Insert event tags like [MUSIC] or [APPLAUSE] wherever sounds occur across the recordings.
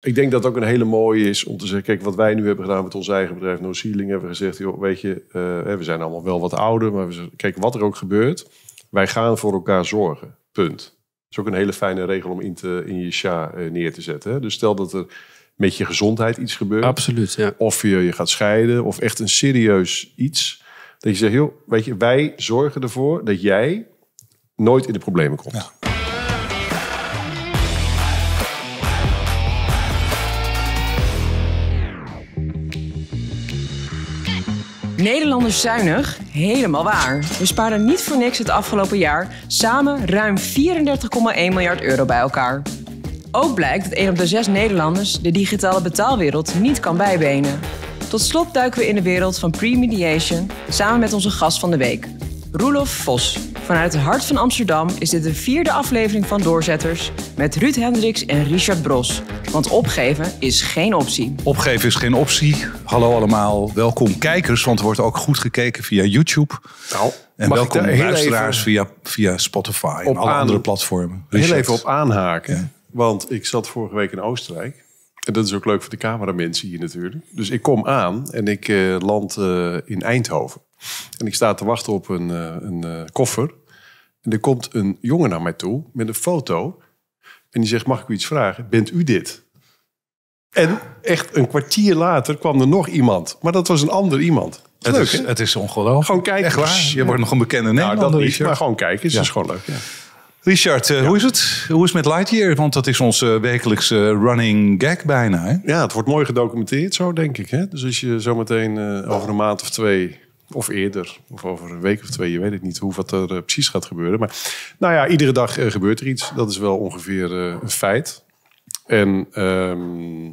Ik denk dat het ook een hele mooie is om te zeggen, kijk, wat wij nu hebben gedaan met ons eigen bedrijf, No Ceiling, hebben we gezegd, joh, weet je, eh, we zijn allemaal wel wat ouder, maar we kijk, wat er ook gebeurt, wij gaan voor elkaar zorgen. Punt. Dat is ook een hele fijne regel om in, te, in je sja eh, neer te zetten. Hè? Dus stel dat er met je gezondheid iets gebeurt. Absoluut, ja. Of je, je gaat scheiden, of echt een serieus iets. Dat je zegt, weet je, wij zorgen ervoor dat jij nooit in de problemen komt. Ja. Nederlanders zuinig? Helemaal waar. We spaarden niet voor niks het afgelopen jaar samen ruim 34,1 miljard euro bij elkaar. Ook blijkt dat een op de zes Nederlanders de digitale betaalwereld niet kan bijbenen. Tot slot duiken we in de wereld van pre-mediation samen met onze gast van de week, Roelof Vos. Vanuit het hart van Amsterdam is dit de vierde aflevering van Doorzetters met Ruud Hendricks en Richard Bros. Want opgeven is geen optie. Opgeven is geen optie. Hallo allemaal, welkom kijkers, want er wordt ook goed gekeken via YouTube. Nou, en welkom luisteraars via, via Spotify en alle andere platformen. Heel even op aanhaken, want ik zat vorige week in Oostenrijk. En dat is ook leuk voor de cameramensen hier natuurlijk. Dus ik kom aan en ik eh, land eh, in Eindhoven. En ik sta te wachten op een, eh, een koffer en er komt een jongen naar mij toe met een foto. En die zegt, mag ik u iets vragen? Bent u dit? En echt een kwartier later kwam er nog iemand. Maar dat was een ander iemand. Het, leuk, is, het is ongelooflijk. Gewoon kijken. Je wordt nog een bekende naam. Nou, dat niet, maar gewoon kijken. Het ja. is dus gewoon leuk. Richard, eh, hoe is het? Hoe is met Lightyear? Want dat is onze wekelijkse eh, running gag bijna. Hè? Ja, het wordt mooi gedocumenteerd zo, denk ik. Hè? Dus als je zometeen eh, over een maand of twee of eerder, of over een week of twee. Je weet het niet hoe wat er eh, precies gaat gebeuren. Maar nou ja, iedere dag eh, gebeurt er iets. Dat is wel ongeveer eh, een feit. En ehm,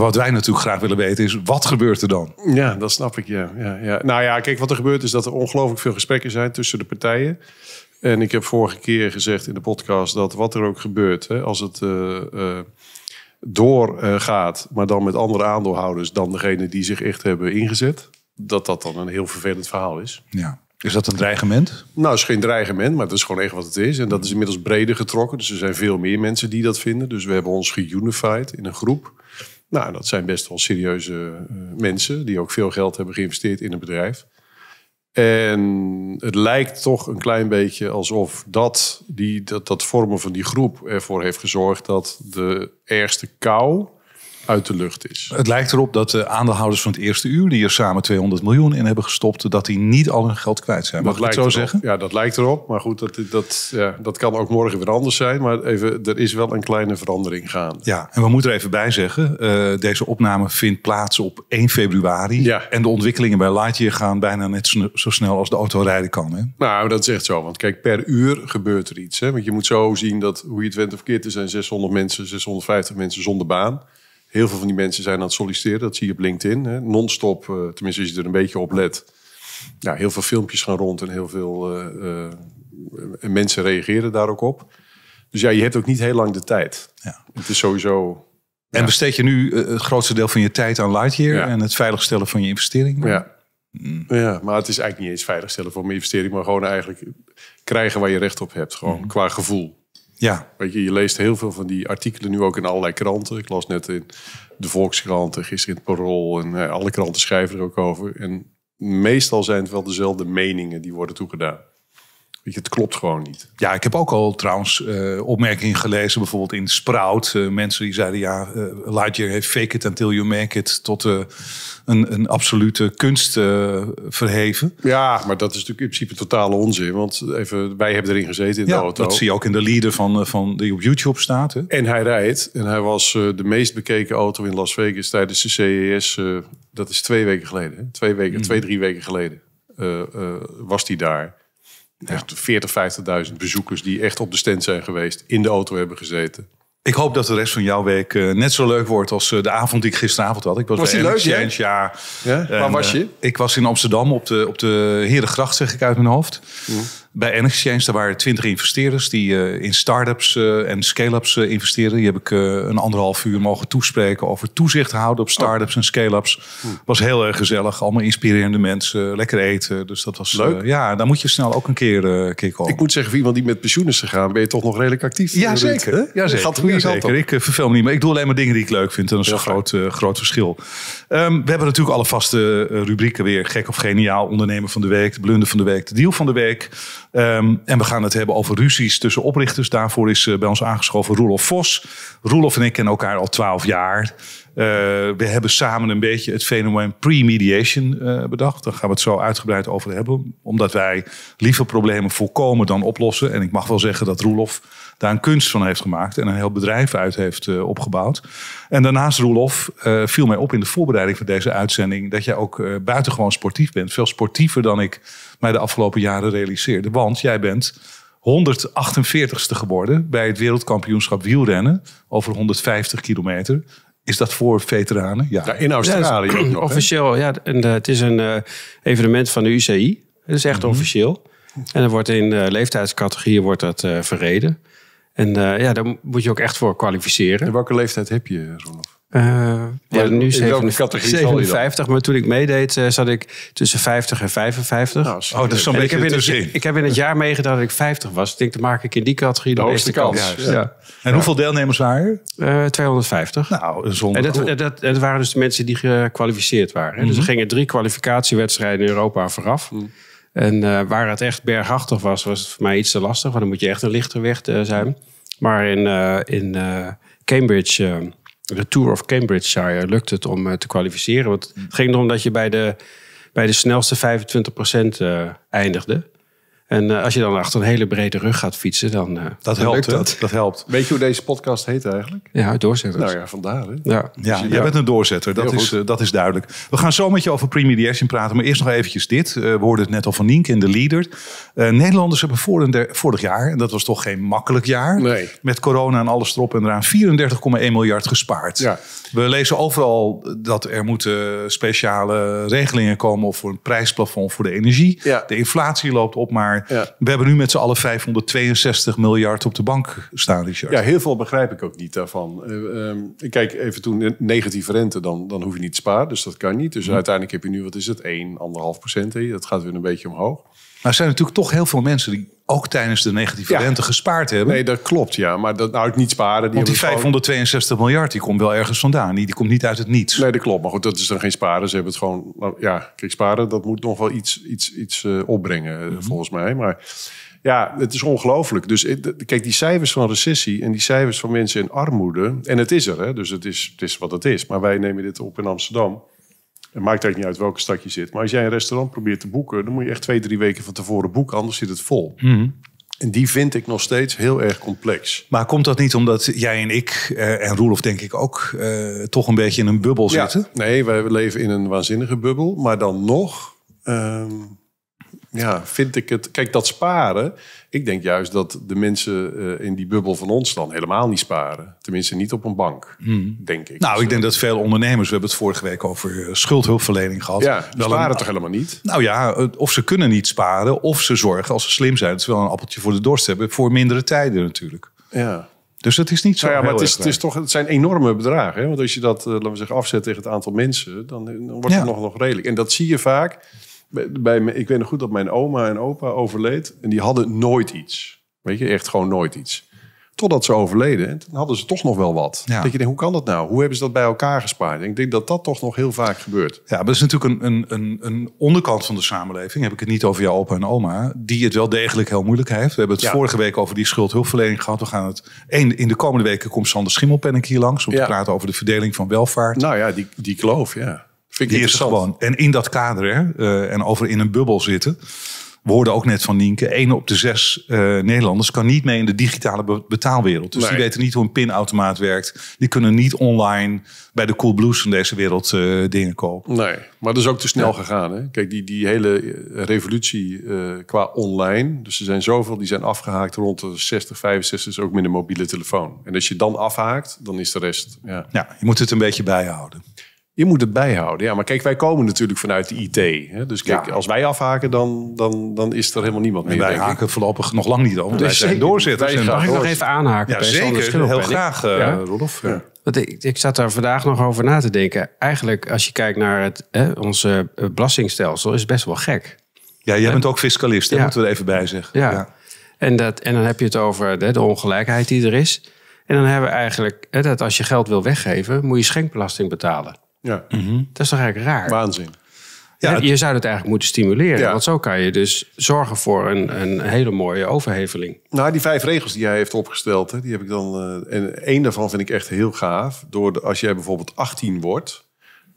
wat wij natuurlijk graag willen weten is, wat gebeurt er dan? Ja, dat snap ik, ja. ja, ja. Nou ja, kijk, wat er gebeurt is dat er ongelooflijk veel gesprekken zijn tussen de partijen. En ik heb vorige keer gezegd in de podcast dat wat er ook gebeurt, hè, als het doorgaat, maar dan met andere aandeelhouders dan degene die zich echt hebben ingezet dat dat dan een heel vervelend verhaal is. Ja. Is dat een dreigement? Nou, het is geen dreigement, maar het is gewoon echt wat het is. En dat is inmiddels breder getrokken. Dus er zijn veel meer mensen die dat vinden. Dus we hebben ons geunified in een groep. Nou, dat zijn best wel serieuze eh, mensen die ook veel geld hebben geïnvesteerd in het bedrijf. En het lijkt toch een klein beetje alsof dat, die, dat, dat vormen van die groep ervoor heeft gezorgd dat de ergste kou uit de lucht is. Het lijkt erop dat de aandeelhouders van het eerste uur, die er samen 200 miljoen in hebben gestopt, dat die niet al hun geld kwijt zijn. Mag dat ik zo zeggen? Ja, dat lijkt erop. Maar goed, dat, dat, ja, dat kan ook morgen weer anders zijn. Maar even, er is wel een kleine verandering gaande. Ja, en we moeten er even bij zeggen, eh, deze opname vindt plaats op 1 februari. Ja. En de ontwikkelingen bij Lightyear gaan bijna net zo, snel als de auto rijden kan. Hè? Nou, dat is echt zo. Want kijk, per uur gebeurt er iets. Hè? Want je moet zo zien dat, hoe je het went of keert, er zijn 600 mensen, 650 mensen zonder baan. Heel veel van die mensen zijn aan het solliciteren. Dat zie je op LinkedIn. Non-stop, eh, tenminste als je er een beetje op let. Ja, heel veel filmpjes gaan rond en heel veel eh, eh, en mensen reageren daar ook op. Dus ja, je hebt ook niet heel lang de tijd. Ja. Het is sowieso... En besteed je nu het grootste deel van je tijd aan Lightyear... en het veiligstellen van je investering? Ja. Hmm. ja, maar het is eigenlijk niet eens veiligstellen van mijn investering... maar gewoon eigenlijk krijgen waar je recht op hebt. Gewoon hmm. qua gevoel. Ja. Weet je, je leest heel veel van die artikelen nu ook in allerlei kranten. Ik las net in de Volkskrant en gisteren in het Parool. En eh, alle kranten schrijven er ook over. En meestal zijn het wel dezelfde meningen die worden toegedaan het klopt gewoon niet. Ja, ik heb ook al trouwens eh, opmerkingen gelezen, bijvoorbeeld in Sprout. Eh, mensen die zeiden, ja, uh, Lightyear heeft fake it until you make it tot een, een absolute kunst verheven. Ja, maar dat is natuurlijk in principe totale onzin. Want even, wij hebben erin gezeten in de auto. dat zie je ook in de leader van, van die op YouTube staat. Hè? En hij rijdt. En hij was de meest bekeken auto in Las Vegas tijdens de CES. dat is twee weken geleden. Hè? Twee, weken, hmm. twee, drie weken geleden was hij daar. Echt 40, 50.000 bezoekers die echt op de stand zijn geweest, in de auto hebben gezeten. Ik hoop dat de rest van jouw week eh, net zo leuk wordt als eh, de avond die ik gisteravond had. Ik was, was bij leuk, ja. ja. Waar was eh, je? ik was in Amsterdam op de, op de Herengracht, zeg ik uit mijn hoofd. Bij Change, daar waren twintig investeerders die eh, in start-ups eh, en scale-ups eh, investeerden. Die heb ik een anderhalf uur mogen toespreken over toezicht houden op start-ups en scale-ups. Oh. Was heel erg gezellig, allemaal inspirerende mensen, lekker eten. Dus dat was leuk. ja, daar moet je snel ook een keer, keer komen. Ik moet zeggen, voor iemand die met pensioen is gegaan, ben je toch nog redelijk actief. Ja, zeker. Ja, zeker. Gaat goed Ik vervel me niet, maar ik doe alleen maar dingen die ik leuk vind. En dat is een groot, groot verschil. Ehm, we hebben natuurlijk alle vaste rubrieken weer. Gek of geniaal, ondernemer van de week, de blunder van de week, de deal van de week. Ehm, en we gaan het hebben over ruzies tussen oprichters. Daarvoor is eh, bij ons aangeschoven Roelof Vos. Roelof en ik kennen elkaar al twaalf jaar. Eh, we hebben samen een beetje het fenomeen pre-mediation eh, bedacht. Daar gaan we het zo uitgebreid over hebben. Omdat wij liever problemen voorkomen dan oplossen. En ik mag wel zeggen dat Roelof daar een kunst van heeft gemaakt en een heel bedrijf uit heeft eh, opgebouwd. En daarnaast, Roelof, eh, viel mij op in de voorbereiding van deze uitzending dat jij ook uh, buitengewoon sportief bent. Veel sportiever dan ik mij de afgelopen jaren realiseerde. Want jij bent 148ste geworden bij het wereldkampioenschap wielrennen over 150 kilometer. Is dat voor veteranen? Ja, in Australië. officieel, ja. En, het is een evenement van de UCI. Het is echt mhm. officieel. En er wordt in leeftijdscategorieën wordt dat verreden. En eh, ja, daar moet je ook echt voor kwalificeren. En welke leeftijd heb je, Roelof? Uh, ja, nu categorie 57, maar toen ik meedeed eh, zat ik tussen 50 en 55. Nou, oh, dat is zo'n beetje ik heb, in het, ik, heb in het jaar meegedaan dat ik 50 was. Ik denk, dan maak ik in die categorie de, de meeste kans. Ja. En hoeveel deelnemers waren er? 250. Eh, nou, zonder... En dat, dat, waren dus de mensen die gekwalificeerd waren. Mm Dus mhm. er gingen drie kwalificatiewedstrijden in Europa vooraf. Mm. En eh, waar het echt bergachtig was, was het voor mij iets te lastig. Want dan moet je echt een lichter weg eh, zijn. Maar in, eh, in Cambridge, de Tour of Cambridgeshire, lukte het om te kwalificeren. Want het ging erom dat je bij de, bij de snelste 25% eindigde. En eh, als je dan achter een hele brede rug gaat fietsen, dan, eh, dat helpt, dat. dat. helpt. Weet je hoe deze podcast heet eigenlijk? Ja, doorzetters. Nou ja, vandaar. Hè? Ja. Ja, dus, jij bent een doorzetter, dat is, eh, dat is duidelijk. We gaan zo met je over pre-mediation praten, maar eerst nog eventjes dit. we hoorden het net al van Nienke in de Leader. Nederlanders hebben vorig, jaar, en dat was toch geen makkelijk jaar, nee. met corona en alles erop en eraan, 34,1 miljard gespaard. Ja. We lezen overal dat er moeten speciale regelingen komen voor een prijsplafond voor de energie. De inflatie loopt op, maar maar ja. we hebben nu met z'n allen 562 miljard op de bank staan, Richard. Ja, heel veel begrijp ik ook niet daarvan. Uh, kijk, even toen negatieve rente, dan, dan hoef je niet te sparen. Dus dat kan niet. Dus mhm. uiteindelijk heb je nu, wat is het, 1,5 procent. Dat gaat weer een beetje omhoog. Maar nou, er zijn natuurlijk toch heel veel mensen die ook tijdens de negatieve rente gespaard hebben. Nee, dat klopt, ja. Maar dat nou, niet sparen... Die Want die 562 miljard, die komt wel ergens vandaan. Die, die komt niet uit het niets. Nee, dat klopt. Maar goed, dat is dan geen sparen. Ze hebben het gewoon... Nou, ja, kijk, sparen, dat moet nog wel iets, iets, iets eh, opbrengen, eh, mhm. volgens mij. Maar ja, het is ongelooflijk. Dus eh, kijk, die cijfers van recessie en die cijfers van mensen in armoede... En het is er, hè. Dus het is, het is wat het is. Maar wij nemen dit op in Amsterdam... Het maakt eigenlijk niet uit welke stad je zit. Maar als jij een restaurant probeert te boeken, dan moet je echt twee, drie weken van tevoren boeken, anders zit het vol. Mhm. En die vind ik nog steeds heel erg complex. Maar komt dat niet omdat jij en ik, eh, en Roelof denk ik ook, eh, toch een beetje in een bubbel zitten? Nee, wij leven in een waanzinnige bubbel. Maar dan nog ehm, ja, vind ik het. Kijk, dat sparen. Ik denk juist dat de mensen eh, in die bubbel van ons dan helemaal niet sparen. Tenminste, niet op een bank, hmm. denk ik. Nou, ik dus, denk eh, dat veel ondernemers, we hebben het vorige week over eh, schuldhulpverlening gehad. Ja, sparen toch helemaal niet? Nou ja, of ze kunnen niet sparen, of ze zorgen als ze slim zijn, dat ze wel een appeltje voor de dorst hebben, voor mindere tijden natuurlijk. Ja, dus dat is niet zo. Nou ja, maar het, is, het, is toch, het zijn enorme bedragen. Hè? Want als je dat, laten we zeggen, afzet tegen het aantal mensen, dan, dan wordt het nog, nog redelijk. En dat zie je vaak bij, ik weet nog goed dat mijn oma en opa overleed. En die hadden nooit iets. Weet je, echt gewoon nooit iets. Totdat ze overleden. hadden ze toch nog wel wat. Dat je denkt, hoe kan dat nou? Hoe hebben ze dat bij elkaar gespaard? ik denk dat dat toch nog heel vaak gebeurt. Ja, maar dat is natuurlijk een, een, een, onderkant van de samenleving. Heb ik het niet over jouw opa en oma. Die het wel degelijk heel moeilijk heeft. We hebben het vorige week over die schuldhulpverlening gehad. We gaan het... in de komende weken komt Sander Schimmelpennink hier langs. Om te praten over de verdeling van welvaart. Nou ja, die, die kloof, ja gewoon. En in dat kader, hè, eh, en over in een bubbel zitten. We hoorden ook net van Nienke, één op de zes eh, Nederlanders kan niet mee in de digitale betaalwereld. Dus die weten niet hoe een pinautomaat werkt. Die kunnen niet online bij de cool blues van deze wereld eh, dingen kopen. Nee, maar dat is ook te snel gegaan. Hè? Kijk, die, die hele revolutie qua online. Dus er zijn zoveel, die zijn afgehaakt rond de 60, 65, is ook met een mobiele telefoon. En als je dan afhaakt, dan is de rest. Ja, ja je moet het een beetje bijhouden. Je moet het bijhouden. Ja, maar kijk, wij komen natuurlijk vanuit de IT. Hè? Dus kijk, als wij afhaken, dan, dan, dan is er helemaal niemand en meer. Wij haken voorlopig nog lang niet af. Dus wij zijn mag ik nog even aanhaken? Ja, zeker. Heel graag, uh, ja? Ja. ik, ik zat daar vandaag nog over na te denken. Eigenlijk, als je kijkt naar het, hè, onze eh, belastingstelsel, is best wel gek. Ja, jij bent ook fiscalist, daar moeten we er even bij zeggen. Ja. En, dat, en dan heb je het over de, de ongelijkheid die er is. En dan hebben we eigenlijk hè, dat als je geld wil weggeven, moet je schenkbelasting betalen. Ja. Mhm. Dat is toch eigenlijk raar? Waanzin. Ja, Je zou het eigenlijk moeten stimuleren. Want zo kan je dus zorgen voor een, een hele mooie overheveling. Nou, die vijf regels die jij heeft opgesteld, hè, die heb ik dan. Uh, en één daarvan vind ik echt heel gaaf. Door de, als jij bijvoorbeeld 18 wordt,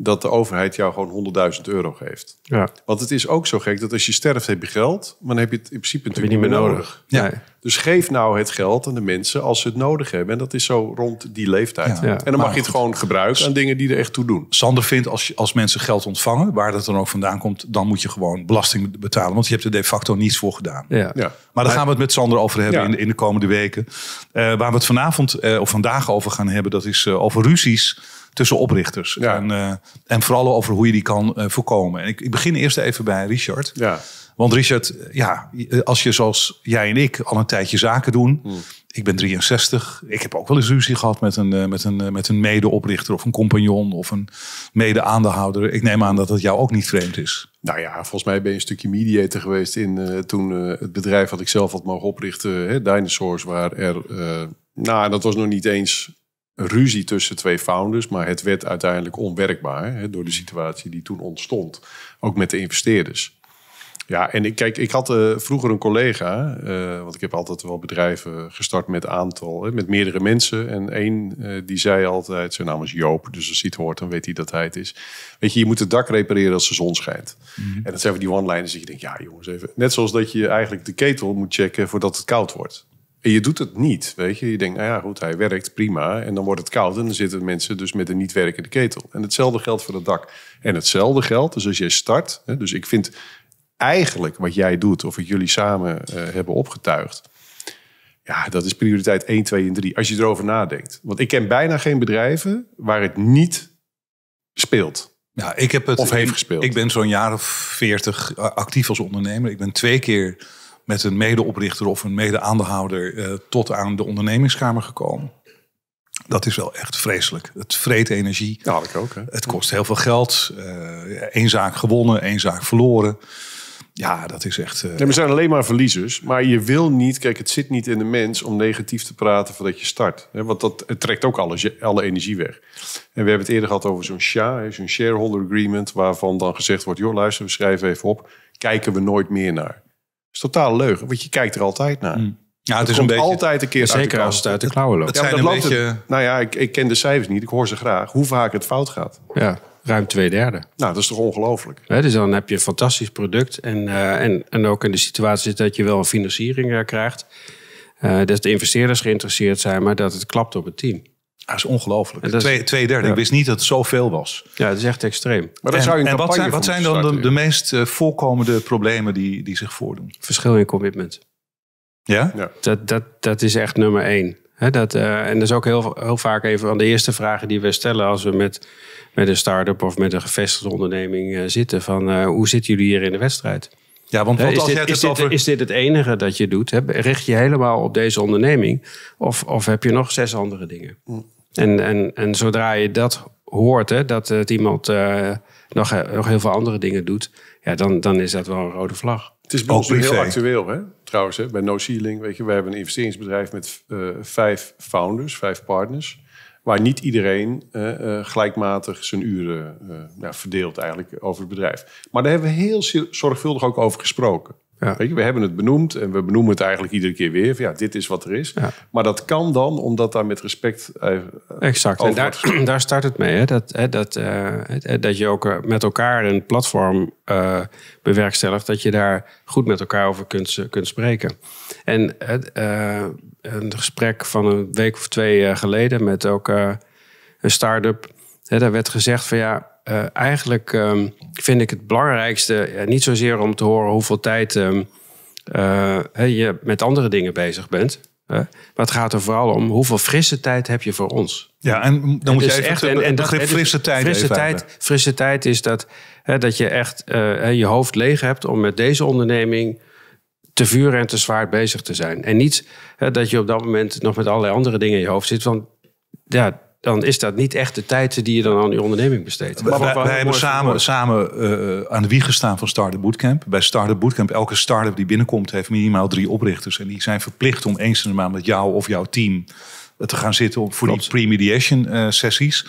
dat de overheid jou gewoon 100.000 euro geeft. Ja. Want het is ook zo gek dat als je sterft heb je geld, maar dan heb je het in principe natuurlijk niet meer nodig. Ja. Dus geef nou het geld aan de mensen als ze het nodig hebben. En dat is zo rond die leeftijd. Ja. En dan mag je het gewoon gebruiken aan dingen die er echt toe doen. Sander vindt als, als mensen geld ontvangen, waar dat dan ook vandaan komt, dan moet je gewoon belasting betalen. Want je hebt er de facto niets voor gedaan. Ja. Maar daar gaan we het met Sander over hebben in, de, in de komende weken. Eh, waar we het vanavond eh, of vandaag over gaan hebben, dat is eh, over ruzies tussen oprichters. En, eh, en vooral over hoe je die kan eh, voorkomen. En ik, ik, begin eerst even bij Richard. Ja. Want Richard, ja, als je zoals jij en ik al een tijdje zaken doen. Hmm. Ik ben 63. Ik heb ook wel eens ruzie gehad met een, eh, met een, met een medeoprichter of een compagnon of een mede aandehouder Ik neem aan dat dat jou ook niet vreemd is. Nou ja, volgens mij ben je een stukje mediator geweest in toen het bedrijf wat ik zelf had mogen oprichten, hè, Dinosaurs, waar er. nou, dat was nog niet eens ruzie tussen twee founders, maar het werd uiteindelijk onwerkbaar hè, door de situatie die toen ontstond, ook met de investeerders. Ja, en ik, kijk, ik had eh, vroeger een collega, eh, want ik heb altijd wel bedrijven gestart met aantal, hè, met meerdere mensen. En één eh, die zei altijd, zijn naam is Joop, dus als hij het hoort, dan weet hij dat hij het is. Weet je, je moet het dak repareren als de zon schijnt. Mhm. En dat zijn van die one-liners dat je denkt, ja jongens, even. Net zoals dat je eigenlijk de ketel moet checken voordat het koud wordt. En je doet het niet, weet je. Je denkt, nou ja, goed, hij werkt, prima. En dan wordt het koud en dan zitten mensen dus met een niet werkende ketel. En hetzelfde geldt voor het dak. En hetzelfde geldt, dus als jij start... Hè, dus ik vind eigenlijk wat jij doet of wat jullie samen eh, hebben opgetuigd... Ja, dat is prioriteit 1, 2 en 3, als je erover nadenkt. Want ik ken bijna geen bedrijven waar het niet speelt. Ja, ik heb het, of heeft gespeeld. Ik, ik ben zo'n jaar of veertig actief als ondernemer. Ik ben twee keer met een medeoprichter of een mede-aandeelhouder eh, tot aan de ondernemingskamer gekomen. Dat is wel echt vreselijk. Het vreet energie. Ja, ik ook. Hè? Het kost heel veel geld. Eén eh, zaak gewonnen, één zaak verloren. Ja, dat is echt. Uh... Nee, we zijn alleen maar verliezers. Maar je wil niet, kijk, het zit niet in de mens om negatief te praten voordat je start. Hè? Want dat trekt ook alle, alle energie weg. En we hebben het eerder gehad over zo'n SHA, zo'n shareholder agreement, waarvan dan gezegd wordt: joh, luister, we schrijven even op, kijken we nooit meer naar is totaal leugen, want je kijkt er altijd naar. Hmm. Ja, het, is een beetje, altijd een keer Zeker als het uit de klauwen loopt. Het een beetje... nou ja, ik, ik ken de cijfers niet. Ik hoor ze graag. Hoe vaak het fout gaat. Ja, ruim twee derde. Nou, dat is toch ongelooflijk? dus dan heb je een fantastisch product. En, eh, en, en ook in de situatie dat je wel een financiering eh, krijgt. Uh, dat de investeerders geïnteresseerd zijn, maar dat het klapt op het team. Dat is ongelooflijk. twee, derde. Ik wist niet dat het zoveel was. Ja, het is echt extreem. Maar zou je wat zijn, wat zijn dan de, meest eh, voorkomende problemen die, die zich voordoen? Verschil in commitment. Ja? ja. Dat, dat, dat is echt nummer één. dat, eh, en dat is ook heel, heel vaak een van de eerste vragen die we stellen als we met, met een start-up of met een gevestigde onderneming eh, zitten. Van hoe zitten jullie hier in de wedstrijd? Ja, want is, dit, het het enige dat je doet? Richt je helemaal op deze onderneming? Of, of heb je nog zes andere dingen? En, en, en zodra je dat hoort, hè, dat het eh, iemand eh, nog, eh, nog heel veel andere dingen doet, ja, dan, dan is dat wel een rode vlag. Het is bij heel actueel, hè? trouwens, hè? bij No Ceiling. Weet je, we hebben een investeringsbedrijf met vijf founders, vijf partners waar niet iedereen eh, eh, gelijkmatig zijn uren eh, ja, verdeelt eigenlijk over het bedrijf. Maar daar hebben we heel zorgvuldig ook over gesproken. Ja. we hebben het benoemd en we benoemen het eigenlijk iedere keer weer. Van, ja, dit is wat er is. Maar dat kan dan, omdat daar met respect Exact. en daar, [CLEARS THROAT] daar, start het mee. Hè? Dat, hè, dat, uh, dat je ook met elkaar een platform uh, bewerkstelligt. Dat je daar goed met elkaar over kunt, kunt spreken. En een gesprek van een week of twee eh, geleden met ook eh, een start-up. daar werd gezegd van ja, eh, eigenlijk ehm, vind ik het belangrijkste niet zozeer om te horen hoeveel tijd ehm, je met andere dingen bezig bent. maar het gaat er vooral om hoeveel frisse tijd heb je voor ons. Ja, en dan moet dus je echt een frisse tijd frisse tijd, frisse tijd is dat, dat je echt je hoofd leeg hebt om met deze onderneming te vuur en te zwaar bezig te zijn. En niet hè, dat je op dat moment nog met allerlei andere dingen in je hoofd zit. Want ja, dan is dat niet echt de tijd die je dan aan je onderneming besteedt. Wij, wij, hebben samen, samen eh, aan de wieg gestaan van Startup Bootcamp. Bij Startup Bootcamp, elke start-up die binnenkomt heeft minimaal drie oprichters. En die zijn verplicht om eens in de maand met jou of jouw team eh, te gaan zitten voor die pre-mediation eh, sessies.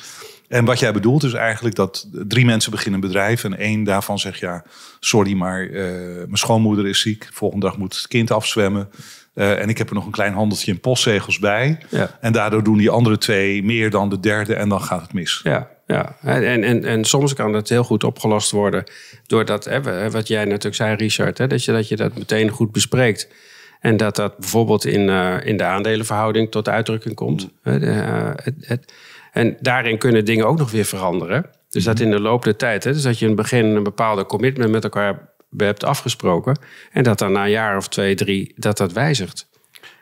En wat jij bedoelt is eigenlijk dat drie mensen beginnen een bedrijf en één daarvan zegt ja, sorry, maar eh, mijn schoonmoeder is ziek, volgende dag moet het kind afzwemmen. Eh, en ik heb er nog een klein handeltje in postzegels bij. Ja. En daardoor doen die andere twee meer dan de derde en dan gaat het mis. Ja, ja. En, en, en soms kan dat heel goed opgelost worden doordat, hè, wat jij natuurlijk zei Richard, hè, dat, je, dat je dat meteen goed bespreekt. En dat dat bijvoorbeeld in, eh, in de aandelenverhouding tot uitdrukking komt. Mm. het, het en daarin kunnen dingen ook nog weer veranderen. Dus dat mhm. in de loop der tijd, hè, dus dat je in het begin een bepaalde commitment met elkaar hebt afgesproken. En dat dan na een jaar of twee, drie, dat dat wijzigt.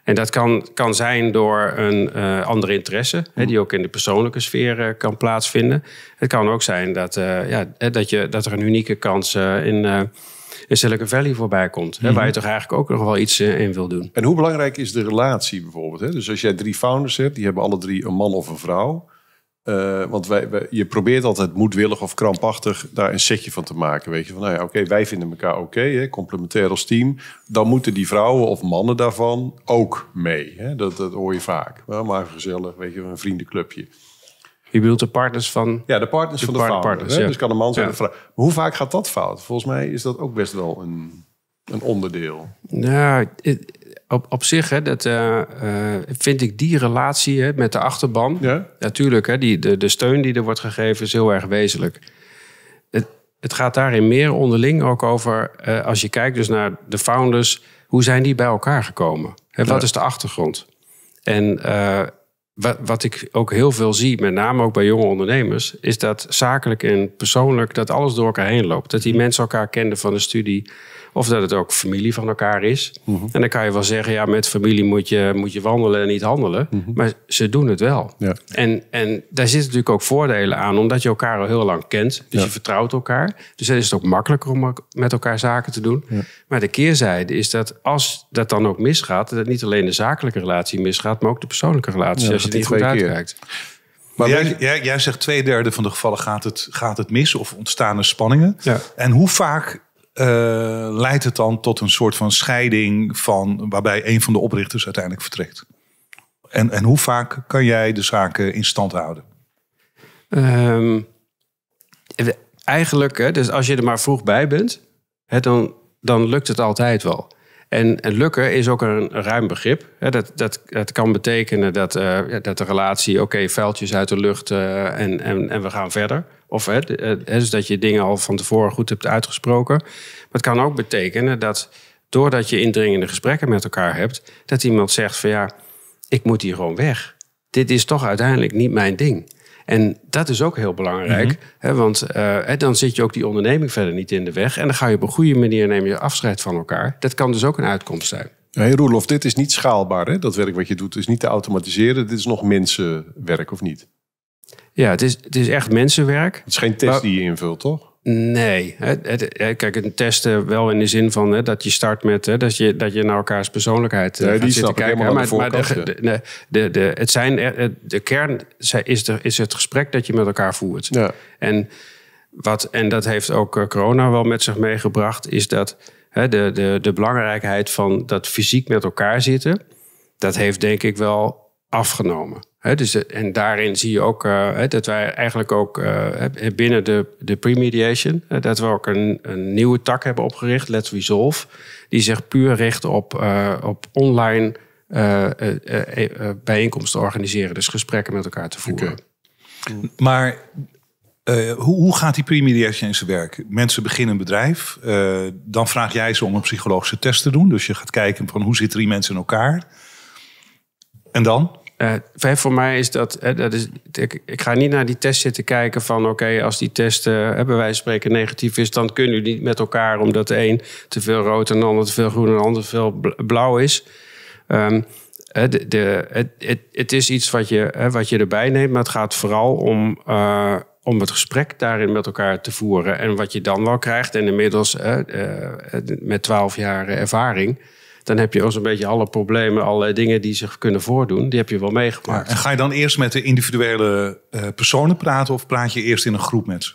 En dat kan, kan zijn door een uh, andere interesse, hè, die mhm. ook in de persoonlijke sfeer eh, kan plaatsvinden. Het kan ook zijn dat, eh, ja, dat, je, dat er een unieke kans in, in Silicon Valley voorbij komt. Hè, Waar je mhm. toch eigenlijk ook nog wel iets in wil doen. En hoe belangrijk is de relatie bijvoorbeeld? Hè? Dus als jij drie founders hebt, die hebben alle drie een man of een vrouw. Eh, want wij, je probeert altijd moedwillig of krampachtig daar een setje van te maken. Weet je, van nou ja, oké, wij vinden elkaar oké, okay, complementair als team. Dan moeten die vrouwen of mannen daarvan ook mee. Hè? Dat, dat hoor je vaak. Wel maar gezellig, weet je, een vriendenclubje. Je bedoelt de partners van... Ja, de partners van de vrouwen. Dus kan een man zijn vrouw. Maar hoe vaak gaat dat fout? Volgens mij is dat ook best wel een, een onderdeel. Ja, nou, op, op zich hè, dat, eh, eh, vind ik die relatie hè, met de achterban. Ja. Natuurlijk, hè, die, de, de steun die er wordt gegeven is heel erg wezenlijk. Het, het gaat daarin meer onderling ook over, eh, als je kijkt dus naar de founders, hoe zijn die bij elkaar gekomen? Hè, Wat is de achtergrond? En wat, wat ik ook heel veel zie, met name ook bij jonge ondernemers, is dat zakelijk en persoonlijk dat alles door elkaar heen loopt. Dat die mhm. mensen elkaar kenden van de studie. Of dat het ook familie van elkaar is. Mhm. En dan kan je wel zeggen, ja, met familie moet je, moet je wandelen en niet handelen. Mhm. Maar ze doen het wel. Ja. En, en daar zitten natuurlijk ook voordelen aan, omdat je elkaar al heel lang kent. Dus je vertrouwt elkaar. Dus dan is het ook makkelijker om met elkaar zaken te doen. Maar de keerzijde is dat als dat dan ook misgaat, dat niet alleen de zakelijke relatie misgaat, maar ook de persoonlijke relatie. als je die goed uitkijkt. Maar jij, jij, jij, zegt twee derde van de gevallen gaat het, gaat het mis of ontstaan er spanningen. En hoe vaak eh, leidt het dan tot een soort van scheiding van, waarbij een van de oprichters uiteindelijk vertrekt? En, en hoe vaak kan jij de zaken in stand houden? Ehm, eigenlijk, dus als je er maar vroeg bij bent, dan, dan lukt het altijd wel. En, en, lukken is ook een ruim begrip. dat, dat, dat kan betekenen dat, eh, dat de relatie, oké, okay, vuiltjes uit de lucht eh, en, en, en we gaan verder. Of hè, eh, dus dat je dingen al van tevoren goed hebt uitgesproken. Maar het kan ook betekenen dat doordat je indringende gesprekken met elkaar hebt, dat iemand zegt van ja, ik moet hier gewoon weg. Dit is toch uiteindelijk niet mijn ding. En dat is ook heel belangrijk, mhm. hè, want eh, dan zit je ook die onderneming verder niet in de weg. En dan ga je op een goede manier nemen je afscheid van elkaar. Dat kan dus ook een uitkomst zijn. Hey Roelof, dit is niet schaalbaar. Hè? Dat werk wat je doet is niet te automatiseren. Dit is nog mensenwerk, of niet? Ja, het is, het is echt mensenwerk. Het is geen test die je invult, toch? Nee. Het, kijk, een testen wel in de zin van hè, dat je start met hè, dat, je, dat je naar elkaars persoonlijkheid eh, nee, gaat zitten kijken. Hè, maar, de maar de, de, de, de, het zijn, de kern is, is het gesprek dat je met elkaar voert. Ja. En, wat, en dat heeft ook eh, corona wel met zich meegebracht, is dat hè, de, de, de belangrijkheid van dat fysiek met elkaar zitten, dat heeft denk ik wel afgenomen dus, eh, en daarin zie je ook eh, dat wij eigenlijk ook eh, binnen de, de pre-mediation, dat we ook een, nieuwe tak hebben opgericht, Let's Resolve, die zich puur richt op, op online bijeenkomsten organiseren, dus gesprekken met elkaar te voeren. Maar hoe, hoe, gaat die pre-mediation in zijn werk? Mensen beginnen een bedrijf, dan vraag jij ze om een psychologische test te doen, dus je gaat kijken van hoe zitten die mensen in elkaar. En dan? uh, voor mij is dat, dat is, ik, ga niet naar die test zitten kijken van oké, als die test uh, bij wijze van spreken negatief is, dan kunnen jullie niet met elkaar omdat de een te veel rood en de ander te veel groen en de ander te veel blauw is. Ehm, de, het, het, is iets wat je, hè, wat je erbij neemt, maar het gaat vooral om, eh, om het gesprek daarin met elkaar te voeren. En wat je dan wel krijgt, en inmiddels met twaalf jaar ervaring, dan heb je ook zo'n beetje alle problemen, allerlei dingen die zich kunnen voordoen, die heb je wel meegemaakt. en ga je dan eerst met de individuele eh, personen praten of praat je eerst in een groep met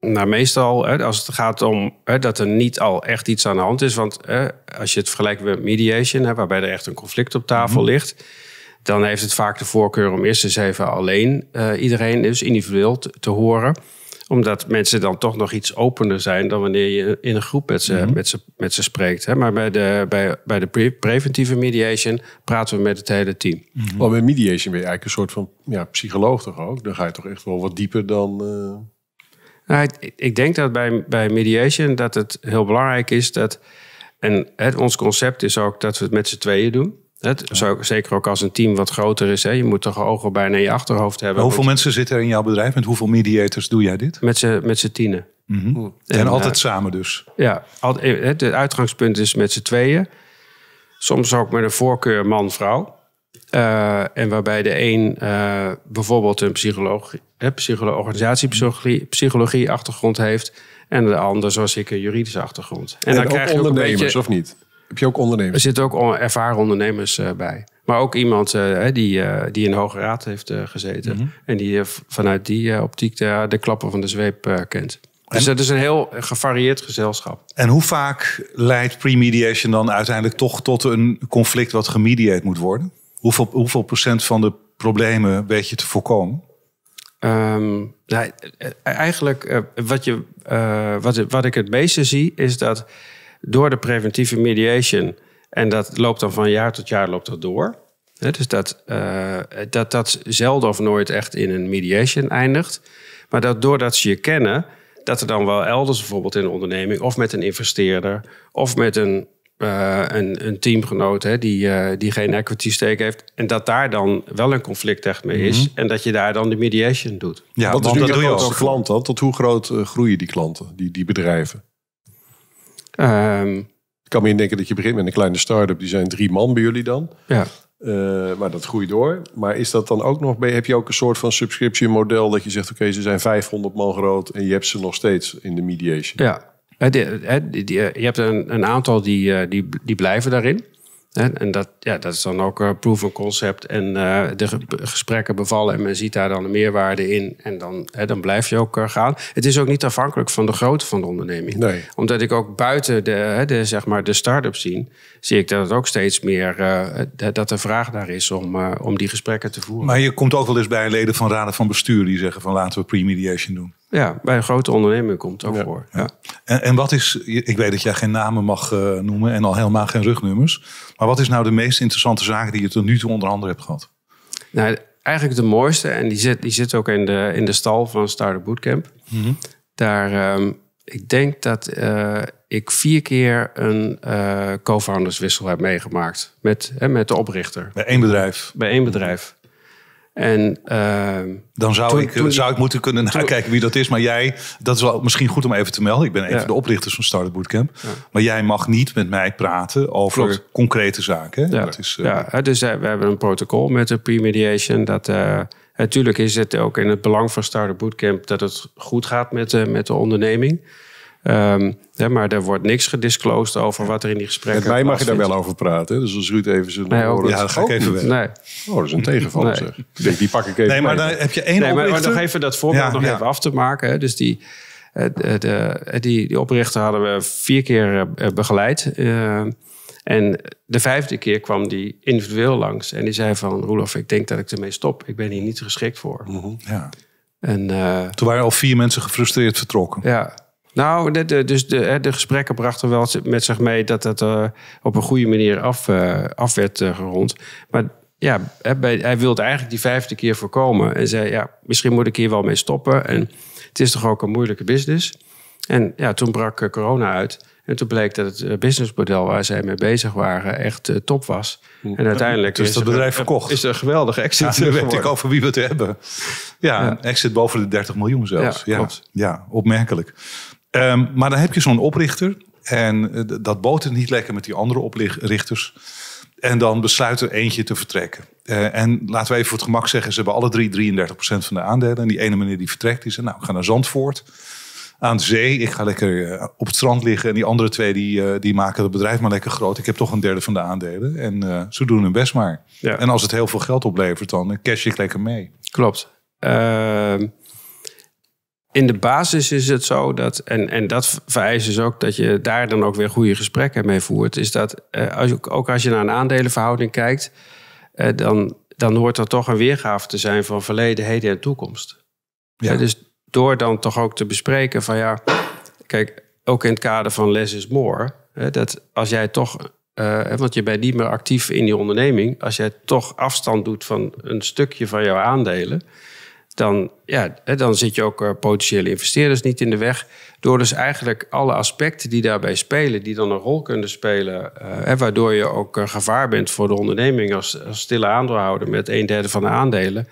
Nou, meestal hè, als het gaat om hè, dat er niet al echt iets aan de hand is. Want hè, als je het vergelijkt met mediation, waarbij er echt een conflict op tafel mhm. ligt. Dan heeft het vaak de voorkeur om eerst eens even alleen eh, iedereen, dus individueel, te horen omdat mensen dan toch nog iets opener zijn dan wanneer je in een groep met ze, mhm. met ze, met ze spreekt. Hè? Maar bij de, bij, bij de preventieve mediation praten we met het hele team. Mm Maar bij mediation ben je eigenlijk een soort van ja, psycholoog toch ook? Dan ga je toch echt wel wat dieper dan... Eh, nou, ik, ik denk dat bij, bij mediation dat het heel belangrijk is dat... En het, ons concept is ook dat we het met z'n tweeën doen. Het, zeker ook als een team wat groter is. Hè, je moet toch ogen bijna in je achterhoofd hebben. hoeveel mensen zitten er in jouw bedrijf? Met hoeveel mediators doe jij dit? Met z'n, met tienen. Mhm. en, eh, altijd samen dus? Ja, het, eh, het uitgangspunt is met z'n tweeën. Soms ook met een voorkeur man-vrouw. Eh, en waarbij de een bijvoorbeeld een psycholoog, hè, psycholoog, organisatiepsychologie-achtergrond heeft. En de ander, zoals ik, een juridische achtergrond. En, en dan krijg je ook of niet? Heb je ook ondernemers? Er zitten ook ervaren ondernemers eh, bij. Maar ook iemand eh, die, uh, die in Hoge Raad heeft gezeten. Mhm. En die vanuit die optiek de, de, klappen van de zweep kent. Dus het is een heel gevarieerd gezelschap. En hoe vaak leidt pre-mediation dan uiteindelijk toch tot een conflict wat gemediate moet worden? Hoeveel, hoeveel procent van de problemen weet je te voorkomen? Um, eigenlijk wat, je, wat, wat ik het meeste zie is dat door de preventieve mediation. En dat loopt dan van jaar tot jaar loopt dat door. dus dat, eh, dat dat zelden of nooit echt in een mediation eindigt. Maar dat doordat ze je kennen, dat er dan wel elders bijvoorbeeld in een onderneming... of met een investeerder of met een, uh, een, een, teamgenoot die, eh, die geen equity stake heeft... en dat daar dan wel een conflict echt mee is... Mhm. en dat je daar dan de mediation doet. Ja, wat doe je als klant dan? Tot hoe groot groeien die klanten, die, die bedrijven? Ehm, ik kan me indenken dat je begint met een kleine start-up. Die zijn drie man bij jullie dan. Ja. Eh, maar dat groeit door. Maar is dat dan ook nog, heb je ook een soort van subscription model dat je zegt, oké, ze zijn 500 man groot en je hebt ze nog steeds in de mediation? Ja, eh, eh, je hebt een, een aantal die, die, die blijven daarin. En dat, ja, dat is dan ook eh, proof of concept. En eh, de gesprekken bevallen en men ziet daar dan een meerwaarde in. En dan, hè, dan blijf je ook eh, gaan. Het is ook niet afhankelijk van de grootte van de onderneming. Nee. Omdat ik ook buiten de, de, zeg maar, de start-up zie zie ik dat het ook steeds meer eh, dat er vraag daar is om, eh, om die gesprekken te voeren. Maar je komt ook wel eens bij leden van raden van bestuur die zeggen van laten we pre-mediation doen. Ja, bij een grote onderneming komt het ook voor. Ja. En, en, wat is, ik weet dat jij geen namen mag eh, noemen en al helemaal geen rugnummers. Maar wat is nou de meest interessante zaak die je tot nu toe onder andere hebt gehad? Nou, eigenlijk de mooiste, en die zit, die zit ook in de, in de stal van Startup Bootcamp. Mhm. Daar ehm, ik denk dat eh, ik vier keer een uh, co-founderswissel heb meegemaakt. Met, hè, met de oprichter. Bij één bedrijf. Bij één bedrijf. En, ehm, Dan zou, ik, zou ik moeten kunnen nakijken wie dat is. Maar jij, dat is wel misschien goed om even te melden. Ik ben een van de oprichters van Startup Bootcamp. Maar jij mag niet met mij praten over concrete zaken. Ja. Dat is, eh, ja, dus we hebben een protocol met de pre-mediation. Dat Natuurlijk is het ook in het belang van Startup Bootcamp dat het goed gaat met, de, eh, met de onderneming. Ehm, maar er wordt niks gedisclosed over wat er in die gesprekken. Met mij mag je daar wel over praten. Dus als Ruud even zijn. Nee, Ja, dat ga ik oh, even weg. Nee. Oh, dat is een tegenvaller. Zeg. die pak ik even. Nee, maar dan heb je één nee, oprichter. Maar, nog even dat voorbeeld nog even af te maken. Dus die, eh, de, de, die, die oprichter hadden we vier keer eh, begeleid. Uh, en de vijfde keer kwam die individueel langs en die zei van Roelof, ik denk dat ik ermee stop. Ik ben hier niet geschikt voor. Mhm, ja. en, eh, Toen waren al vier mensen gefrustreerd vertrokken. Ja. Nou, de, dus de, de gesprekken brachten wel met zich mee dat het eh, op een goede manier af, eh, af werd gerond. Maar ja, hij wilde eigenlijk die vijfde keer voorkomen. En zei, ja, misschien moet ik hier wel mee stoppen. En het is toch ook een moeilijke business. En ja, toen brak corona uit. En toen bleek dat het eh, businessmodel waar zij mee bezig waren echt eh, top was. Hm. En uiteindelijk dus is dat bedrijf verkocht. Is een geweldige exit. weet ik over wie we het hebben. Ja, exit boven de 30 miljoen zelfs. Ja, ja. opmerkelijk. Ehm, maar dan heb je zo'n oprichter. En eh, dat boot niet lekker met die andere oprichters. En dan besluit er eentje te vertrekken. en laten we even voor het gemak zeggen, ze hebben alle drie 33% van de aandelen. En die ene meneer die vertrekt, die zegt, nou, ik ga naar Zandvoort aan zee. Ik ga lekker eh, op het strand liggen. En die andere twee die, eh, die maken het bedrijf maar lekker groot. Ik heb toch een derde van de aandelen. En uh, ze doen hun best maar. En als het heel veel geld oplevert, dan cash ik lekker mee. Klopt. Ehm, in de basis is het zo dat, en, en dat vereist dus ook dat je daar dan ook weer goede gesprekken mee voert. Is dat als, ook, als je naar een aandelenverhouding kijkt, dan, dan hoort er toch een weergave te zijn van verleden, heden en toekomst. Ja. dus door dan toch ook te bespreken van ja, kijk, ook in het kader van less is more. Hè, dat als jij toch, eh, want je bent niet meer actief in die onderneming, als jij toch afstand doet van een stukje van jouw aandelen, dan, ja, dan zit je ook eh, potentiële investeerders niet in de weg. Door dus eigenlijk alle aspecten die daarbij spelen, die dan een rol kunnen spelen, uh, waardoor je ook gevaar bent voor de onderneming als, als stille aandeelhouder met een derde van de aandelen.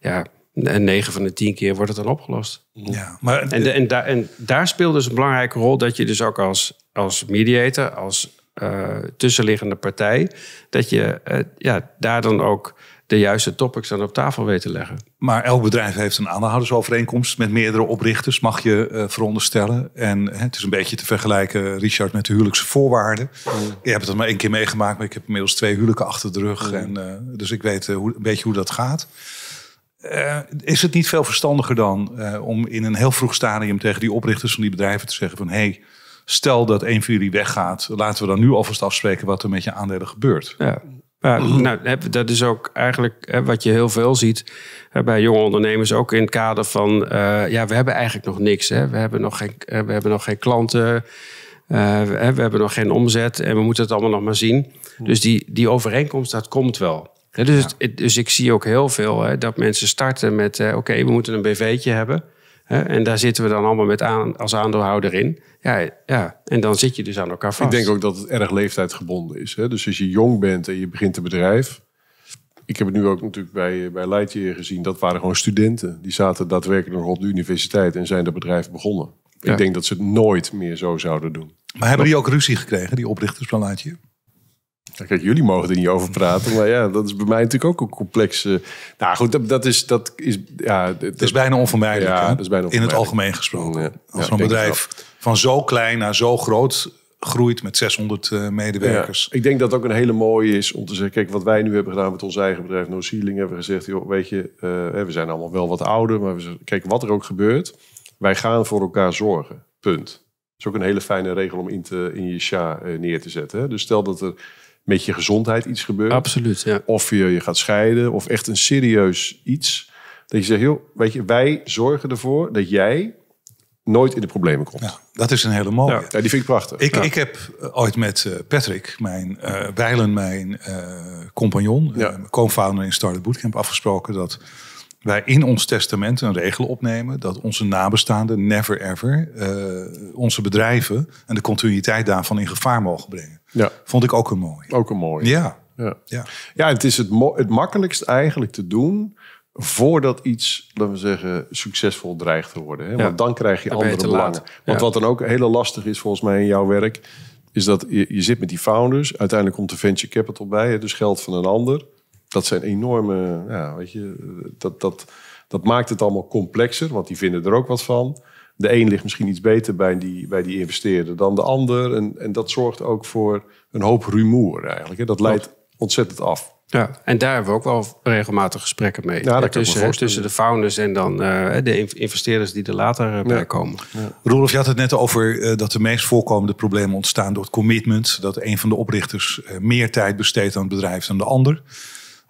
Ja, en 9 van de 10 keer wordt het dan opgelost. Ja, maar en, en, en, daar speelt dus een belangrijke rol dat je dus ook als, als mediator, als eh, tussenliggende partij, dat je eh, ja, daar dan ook de juiste topics dan op tafel weet te leggen. Maar elk bedrijf heeft een aandeelhoudersovereenkomst met meerdere oprichters, mag je eh, veronderstellen. En hè, het is een beetje te vergelijken, Richard, met de huwelijkse voorwaarden. Mm. Je hebt het maar één keer meegemaakt, maar ik heb inmiddels twee huwelijken achter de rug. Mm. En, dus ik weet een beetje hoe dat gaat. Eh, is het niet veel verstandiger dan eh, om in een heel vroeg stadium tegen die oprichters van die bedrijven te zeggen van hé, hey, stel dat een van jullie weggaat, laten we dan nu alvast afspreken wat er met je aandelen gebeurt. Ja. Mhm. nou, dat is ook eigenlijk wat je heel veel ziet bij jonge ondernemers. Ook in het kader van, eh, ja, we hebben eigenlijk nog niks. Hè. We, hebben nog geen, we hebben nog geen klanten. we, we hebben nog geen omzet en we moeten het allemaal nog maar zien. Mhm. Dus die, die overeenkomst, dat komt wel dus, dus ik zie ook heel veel hè, dat mensen starten met: eh, oké, we moeten een BV'tje hebben. Hè, en daar zitten we dan allemaal met als aandeelhouder in. Ja, ja, en dan zit je dus aan elkaar vast. Ik denk ook dat het erg leeftijdgebonden is. Hè? Dus als je jong bent en je begint een bedrijf. Ik heb het nu ook natuurlijk bij, eh, bij Lightyear gezien. Dat waren gewoon studenten. Die zaten daadwerkelijk nog op de universiteit en zijn dat bedrijf begonnen. Ik denk dat ze het nooit meer zo zouden doen. Maar hebben die ook ruzie gekregen, die oprichters van Lightyear? Kijk, jullie mogen er niet over praten, maar ja, dat is bij mij natuurlijk ook een complexe... Eh, nou goed, dat, is... Dat is, ja, dat, is bijna onvermijdelijk. dat is In het algemeen gesproken. Ja, Als een bedrijf van zo klein naar zo groot groeit met 600 eh, medewerkers. ik denk dat het ook een hele mooie is om te zeggen... kijk, wat wij nu hebben gedaan met ons eigen bedrijf No Ceiling... hebben gezegd, joh, weet je, eh, we zijn allemaal wel wat ouder... maar we, kijk, wat er ook gebeurt, wij gaan voor elkaar zorgen. Punt. Dat is ook een hele fijne regel om in, te, in je sja neer te zetten. Hè? Dus stel dat er met je gezondheid iets gebeurt. Absoluut, ja. Of je je gaat scheiden, of echt een serieus iets. Dat je zegt, joh, weet je, wij zorgen ervoor dat jij nooit in de problemen komt. dat is een hele mooie. Ja, die vind ik prachtig. Ik, ik heb eh, ooit met eh, Patrick, mijn uh, eh, wijlen mijn compagnon, co-founder in Startup Bootcamp, afgesproken dat wij in ons testament een regel opnemen dat onze nabestaanden never ever onze bedrijven en de continuïteit daarvan in gevaar mogen brengen. Ja. Vond ik ook een mooi. Ook een mooi. Ja. Ja, ja. ja het is het, het makkelijkst eigenlijk te doen voordat iets, laten we zeggen, succesvol dreigt te worden. Hè? Want dan krijg je andere belangen. Want wat dan ook heel lastig is volgens mij in jouw werk, is dat je, je zit met die founders, uiteindelijk komt de venture capital bij, hè? dus geld van een ander. Dat zijn enorme, ja, weet je, dat, dat, dat maakt het allemaal complexer, want die vinden er ook wat van de een ligt misschien iets beter bij die, bij die investeerder dan de ander. En, en dat zorgt ook voor een hoop rumoer eigenlijk. Hè. Dat leidt ontzettend af. Ja, en daar hebben we ook wel regelmatig gesprekken mee. tussen, tussen de founders en dan eh, de investeerders die er later eh, bij komen. Ja. je had het net over eh, dat de meest voorkomende problemen ontstaan door het commitment. Dat een van de oprichters meer tijd besteedt aan het bedrijf dan de ander.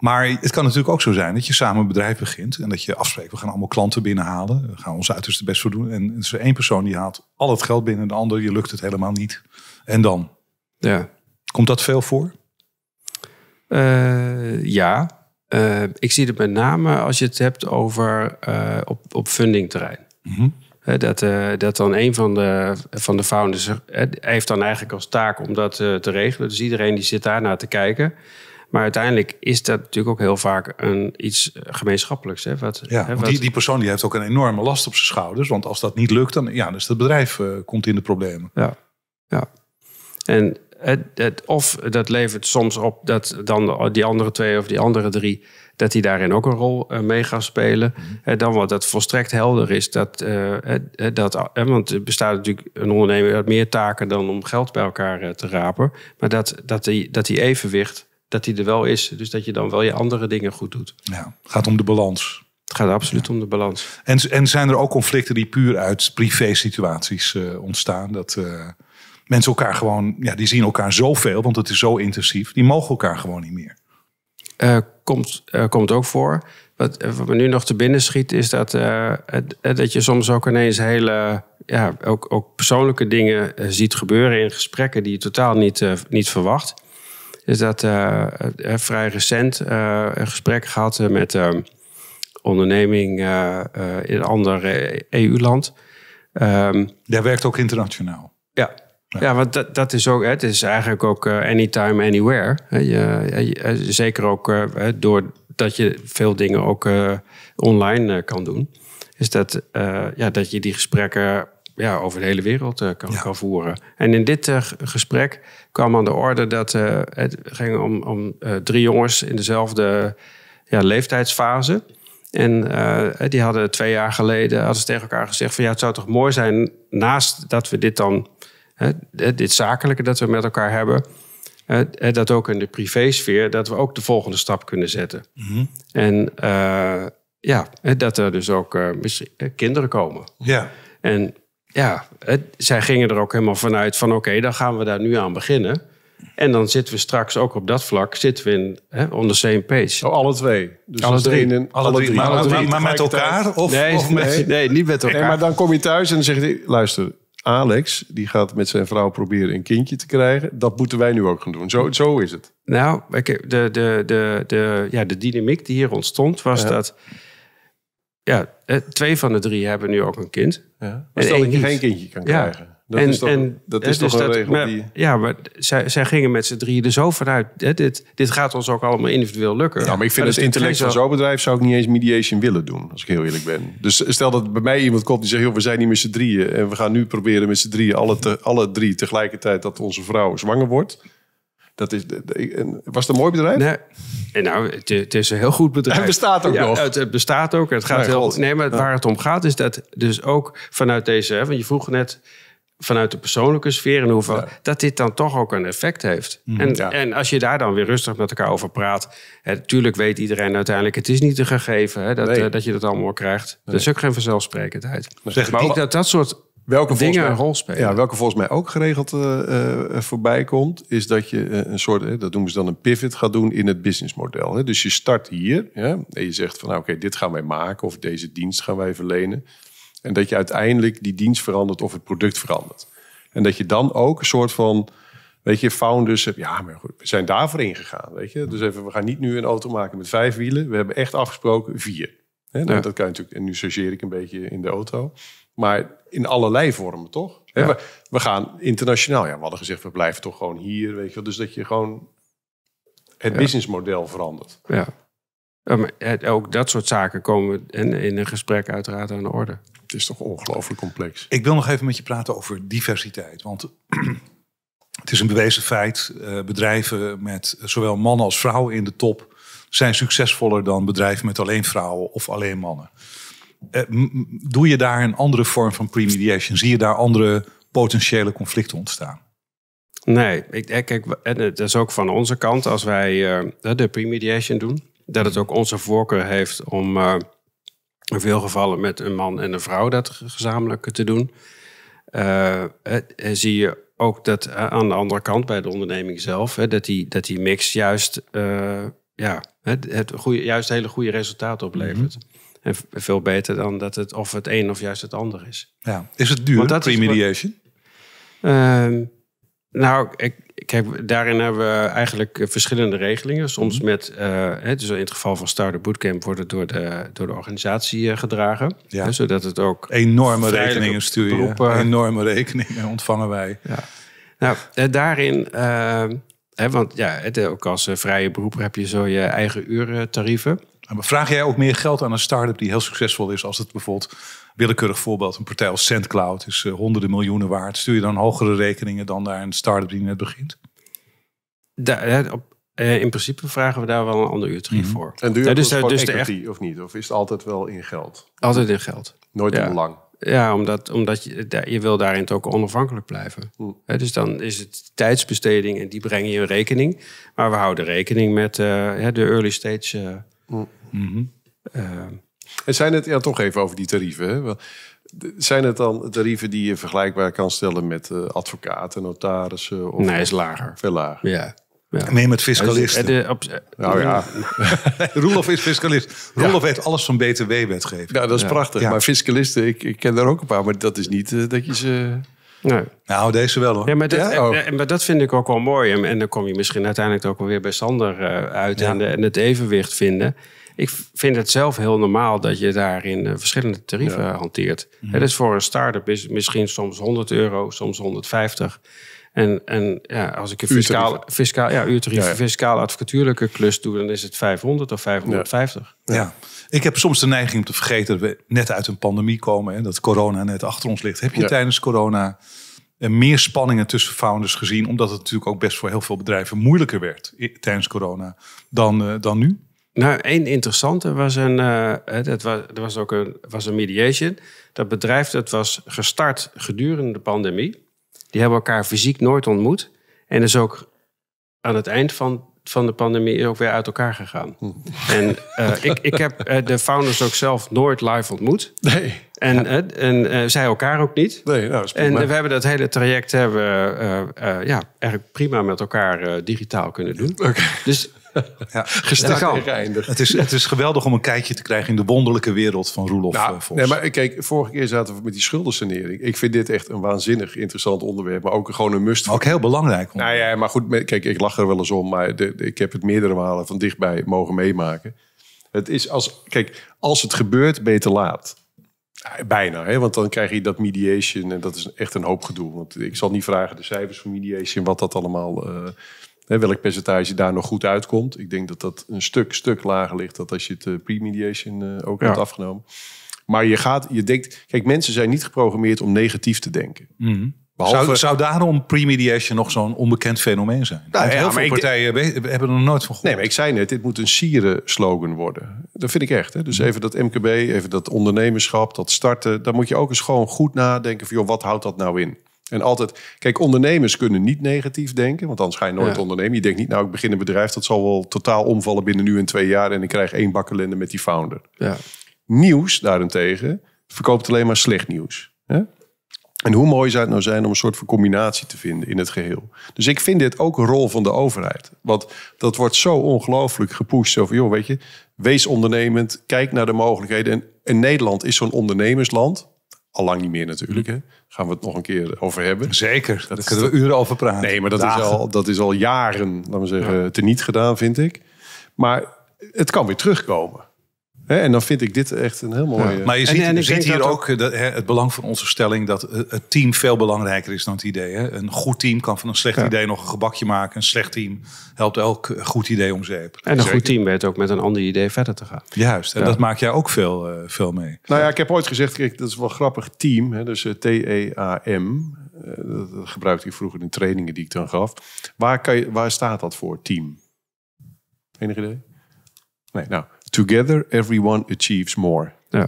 Maar het kan natuurlijk ook zo zijn dat je samen een bedrijf begint en dat je afspreekt, we gaan allemaal klanten binnenhalen, we gaan ons uiterste best voor doen. En er is één persoon die haalt al het geld binnen, de ander, je lukt het helemaal niet. En dan? Ja. Komt dat veel voor? Eh, ja. Eh, ik zie het met name als je het hebt over eh, op, op fundingterrein. Mm Dat, dat dan een van de, van de founders heeft dan eigenlijk als taak om dat te regelen. Dus iedereen die zit naar te kijken. Maar uiteindelijk is dat natuurlijk ook heel vaak een, iets eh, gemeenschappelijks. Hè? Wat, ja, hè, wat... Die, die persoon die heeft ook een enorme last op zijn schouders. Want als dat niet lukt, dan ja, dus het bedrijf eh, komt in de problemen. Ja, ja. En het, het, of dat levert soms op dat dan die andere twee of die andere drie... dat die daarin ook een rol eh, mee gaan spelen. en mhm. dan wat dat volstrekt helder is. Dat, dat, want er bestaat natuurlijk een ondernemer dat meer taken... dan om geld bij elkaar te rapen. Maar dat, dat, die, dat die evenwicht dat die er wel is. Dus dat je dan wel je andere dingen goed doet. Ja, het gaat om de balans. Het gaat absoluut om de balans. En, en zijn er ook conflicten die puur uit privé situaties eh, ontstaan? Dat eh, mensen elkaar gewoon, ja, die zien elkaar zoveel, want het is zo intensief. Die mogen elkaar gewoon niet meer. Eh, komt, komt ook voor. Wat, wat, me nu nog te binnen schiet, is dat, dat je soms ook ineens hele ja, ook, ook persoonlijke dingen ziet gebeuren in gesprekken die je totaal niet, niet verwacht is dat eh, eh, eh, vrij recent een gesprek gehad met een ehm, onderneming in een ander EU-land. E um, ehm, werkt ook internationaal. Ja, ja. want dat, dat is ook, het is eigenlijk ook anytime, anywhere. Je, zeker ook doordat je veel dingen ook online kan doen. Is dat, ja, dat je die gesprekken ja, over de hele wereld eh, kan, voeren. En in dit eh, gesprek kwam aan de orde dat eh, het ging om, om drie jongens in dezelfde ja, leeftijdsfase. En die hadden twee jaar geleden hadden ze tegen elkaar gezegd: van ja, het zou toch mooi zijn, naast dat we dit dan, dit zakelijke dat we met elkaar hebben, dat ook in de privésfeer, dat we ook de volgende stap kunnen zetten. Mhm. En ja, dat er dus ook misschien kinderen komen. Ja. En ja, zij gingen er ook helemaal vanuit van oké, dan gaan we daar nu aan beginnen. En dan zitten we straks ook op dat vlak, zitten we in, hè, on the same page. Oh, alle twee? Dus alle drie. In, alle, Maar, met elkaar? Of, nee, met, nee, niet met elkaar. Nee, maar dan kom je thuis en dan zeg je, luister, Alex, die gaat met zijn vrouw proberen een kindje te krijgen. Dat moeten wij nu ook gaan doen. Zo, zo is het. Nou, de, de, de, de, ja, de dynamiek die hier ontstond was dat ja, eh, twee van de drie hebben nu ook een kind. Ja. Maar stel dat je geen kindje kan krijgen. Dat is toch, dat is dus een regel die... Ja, maar zij, zij gingen met z'n drieën er zo vanuit. Hè, dit, dit gaat ons ook allemaal individueel lukken. Ja, maar ik vind het, intellect van zo'n bedrijf... zou ik niet eens mediation willen doen, als ik heel eerlijk ben. Dus stel dat bij mij iemand komt die zegt... Joh, we zijn niet met z'n drieën en we gaan nu proberen met z'n drieën... Alle, alle drie tegelijkertijd dat onze vrouw zwanger wordt... Dat is, was het een mooi bedrijf? Nee, eh, nou, het, is een heel goed bedrijf. Het bestaat ook nog. Het, bestaat ook. Het gaat nee, heel, nee, maar waar het om gaat is dat dus ook vanuit deze... want je vroeg net vanuit de persoonlijke sfeer en hoeveel... dat dit dan toch ook een effect heeft. Mhm. en, en als je daar dan weer rustig met elkaar over praat... natuurlijk weet iedereen uiteindelijk... het is niet een gegeven hè, dat, eh, dat je dat allemaal krijgt. Dat is ook geen vanzelfsprekendheid. Zeg, maar ook dat dat soort Welke dingen een rol spelen. Ja, welke volgens mij ook geregeld uh, voorbij komt, is dat je eh, een soort, dat noemen ze dan een pivot, gaat doen in het businessmodel. Hè? Dus je start hier ja, en je zegt van nou, oké, dit gaan wij maken of deze dienst gaan wij verlenen. En dat je uiteindelijk die dienst verandert of het product verandert. En dat je dan ook een soort van, weet je, founders hebt, ja, maar goed, we zijn daarvoor ingegaan, weet je. Dus even, we gaan niet nu een auto maken met vijf wielen, we hebben echt afgesproken vier. Hè? Nou, dat kan je natuurlijk, en nu sorgeer ik een beetje in de auto. Maar in allerlei vormen, toch? We, we, gaan internationaal. Ja, we hadden gezegd, we blijven toch gewoon hier. Weet je wel. Dus dat je gewoon het businessmodel verandert. Ja. ook dat soort zaken komen in, in een gesprek uiteraard aan de orde. Het is toch ongelooflijk complex. Ik wil nog even met je praten over diversiteit. Want [CLEARS THROAT] het is een bewezen feit. Eh, bedrijven met zowel mannen als vrouwen in de top zijn succesvoller dan bedrijven met alleen vrouwen of alleen mannen. Eh, doe je daar een andere vorm van premediation? Zie je daar andere potentiële conflicten ontstaan? Nee, ik, eh, kijk, dat is ook van onze kant als wij eh, de premediation doen, dat het ook onze voorkeur heeft om in veel gevallen met een man en een vrouw dat gezamenlijk te doen. Uh, zie je ook dat aan de andere kant bij de onderneming zelf, dat, die, dat die mix juist, ja, het, het goede, juist hele goede resultaten oplevert. Mhm. En veel beter dan dat het of het een of juist het ander is. Ja. Is het duur, pre-mediation? Um, nou, kijk, daarin hebben we eigenlijk eh, verschillende regelingen. Soms mhm. met, uh, dus in het geval van starter Bootcamp wordt het door de, door de organisatie eh, gedragen. Ja. zodat het ook... Enorme rekeningen sturen. Beroepen... Enorme rekeningen ontvangen wij. Ja. Nou, daarin... Uh, hè, want ja, het, ook als vrije beroeper heb je zo je eigen tarieven. Nou, maar vraag jij ook meer geld aan een start-up die heel succesvol is, als het bijvoorbeeld willekeurig voorbeeld, een partij als SendCloud is eh, honderden miljoenen waard. Stuur je dan hogere rekeningen dan naar een start-up die net begint? Daar, op, eh, in principe vragen we daar wel een ander uur mm voor. En duurt ja, dus, dus equity, of niet? Of is het altijd wel in geld? Altijd in geld. Nooit ja. in Ja, omdat, omdat je, je wil daarin ook onafhankelijk blijven. Hm. dus dan is het tijdsbesteding en die breng je in rekening. Maar we houden rekening met eh, de early stage eh, en zijn het, ja, toch even over die tarieven. Hè? Zijn het dan tarieven die je vergelijkbaar kan stellen met eh, advocaten, notarissen? Of nee, is lager. Veel lager. Ja. ja. Neem fiscalisten. nou ja. [LAUGHS] Roelof is fiscalist. Roelof ja. weet alles van BTW-wetgeving. Ja, dat is prachtig. Maar fiscalisten, ik, ik, ken daar ook een paar, maar dat is niet eh, dat je ze Nee. Nou, deze wel hoor. Ja, maar, dat, oh. En, dat vind ik ook wel mooi. En, dan kom je misschien uiteindelijk ook wel weer bij Sander eh, uit en, de, en, het evenwicht vinden. Ik vind het zelf heel normaal dat je daarin eh, verschillende tarieven hanteert. Mm Het is voor een start-up misschien soms 100 euro, soms 150. En, en ja, als ik een fiscaal, fiscaal, ja, uurtarief, fiscaal advocatuurlijke klus doe, dan is het 500 of 550. Ja. Ik heb soms de neiging om te vergeten dat we net uit een pandemie komen en dat corona net achter ons ligt. Heb je tijdens corona eh, meer spanningen tussen founders gezien, omdat het natuurlijk ook best voor heel veel bedrijven moeilijker werd tijdens corona dan, eh, dan nu? Nou, één interessante was een, uh, dat was, er was ook een, was een mediation. Dat bedrijf dat was gestart gedurende de pandemie. Die hebben elkaar fysiek nooit ontmoet. En is ook aan het eind van, van de pandemie ook weer uit elkaar gegaan. Hm. En eh, [LAUGHS] ik, ik heb eh, de founders ook zelf nooit live ontmoet. Nee. En, eh, en zij elkaar ook niet. Nee, nou, en we hebben dat hele traject hebben, ja, eigenlijk prima met elkaar digitaal kunnen doen. Oké. Dus ja. [LAUGHS] Het is, het is geweldig om een kijkje te krijgen in de wonderlijke wereld van Roelof nou, eh, Vos. Nee, maar kijk, vorige keer zaten we met die schuldensanering. Ik vind dit echt een waanzinnig interessant onderwerp, maar ook gewoon een must. ook heel belangrijk. Nou ja, maar goed, kijk, ik lach er wel eens om, maar de, ik heb het meerdere malen van dichtbij mogen meemaken. Het is als, kijk, als het gebeurt, ben je te laat. Ah, bijna, hè? want dan krijg je dat mediation en dat is echt een hoop gedoe. Want ik zal niet vragen de cijfers van mediation, wat dat allemaal... Eh, welk percentage daar nog goed uitkomt. Ik denk dat dat een stuk, stuk lager ligt dan als je het eh, pre-mediation eh, ook hebt afgenomen. Maar je gaat, je denkt, kijk, mensen zijn niet geprogrammeerd om negatief te denken. Mhm. Zou, zou, daarom pre-mediation nog zo'n onbekend fenomeen zijn? Nou, heel veel partijen hebben er nog nooit van gehoord. Nee, maar ik zei net, dit moet een sieren slogan worden. Dat vind ik echt. Hè? Dus even dat MKB, even dat ondernemerschap, dat starten. dan moet je ook eens gewoon goed nadenken van, wat houdt dat nou in? En altijd, kijk, ondernemers kunnen niet negatief denken, want anders ga je nooit ondernemen. Je denkt niet, nou, ik begin een bedrijf, dat zal wel totaal omvallen binnen nu en twee jaar en ik krijg één bakkelende met die founder. Ja. Nieuws daarentegen verkoopt alleen maar slecht nieuws. Hè? En hoe mooi zou het nou zijn om een soort van combinatie te vinden in het geheel? Dus ik vind dit ook een rol van de overheid. Want dat wordt zo ongelooflijk gepusht. Zo van, joh, weet je, wees ondernemend, kijk naar de mogelijkheden. En, en Nederland is zo'n ondernemersland. Allang niet meer natuurlijk. Hè. Gaan we het nog een keer over hebben. Zeker, daar kunnen we uren over praten. Nee, maar dat, is al, dat is al jaren, laten we zeggen, te teniet gedaan, vind ik. Maar het kan weer terugkomen en dan vind ik dit echt een heel mooie. Eh, maar je ziet, hier ook, eh, dat, het belang van onze stelling dat het team veel belangrijker is dan het idee. Een goed team kan van een slecht idee nog een gebakje maken. Een slecht team helpt elk eh, goed idee om zeep. En een goed team weet ook met een ander idee verder te gaan. Juist, en dat maak jij ook veel, veel mee. Nou ja, ik heb ooit gezegd, kijk, dat is wel grappig, team. dus T-E-A-M. dat gebruikte ik vroeger in trainingen die ik dan gaf. Waar, kan je, waar staat dat voor, team? Enig idee? Nee, nou, Together everyone achieves more. Ja.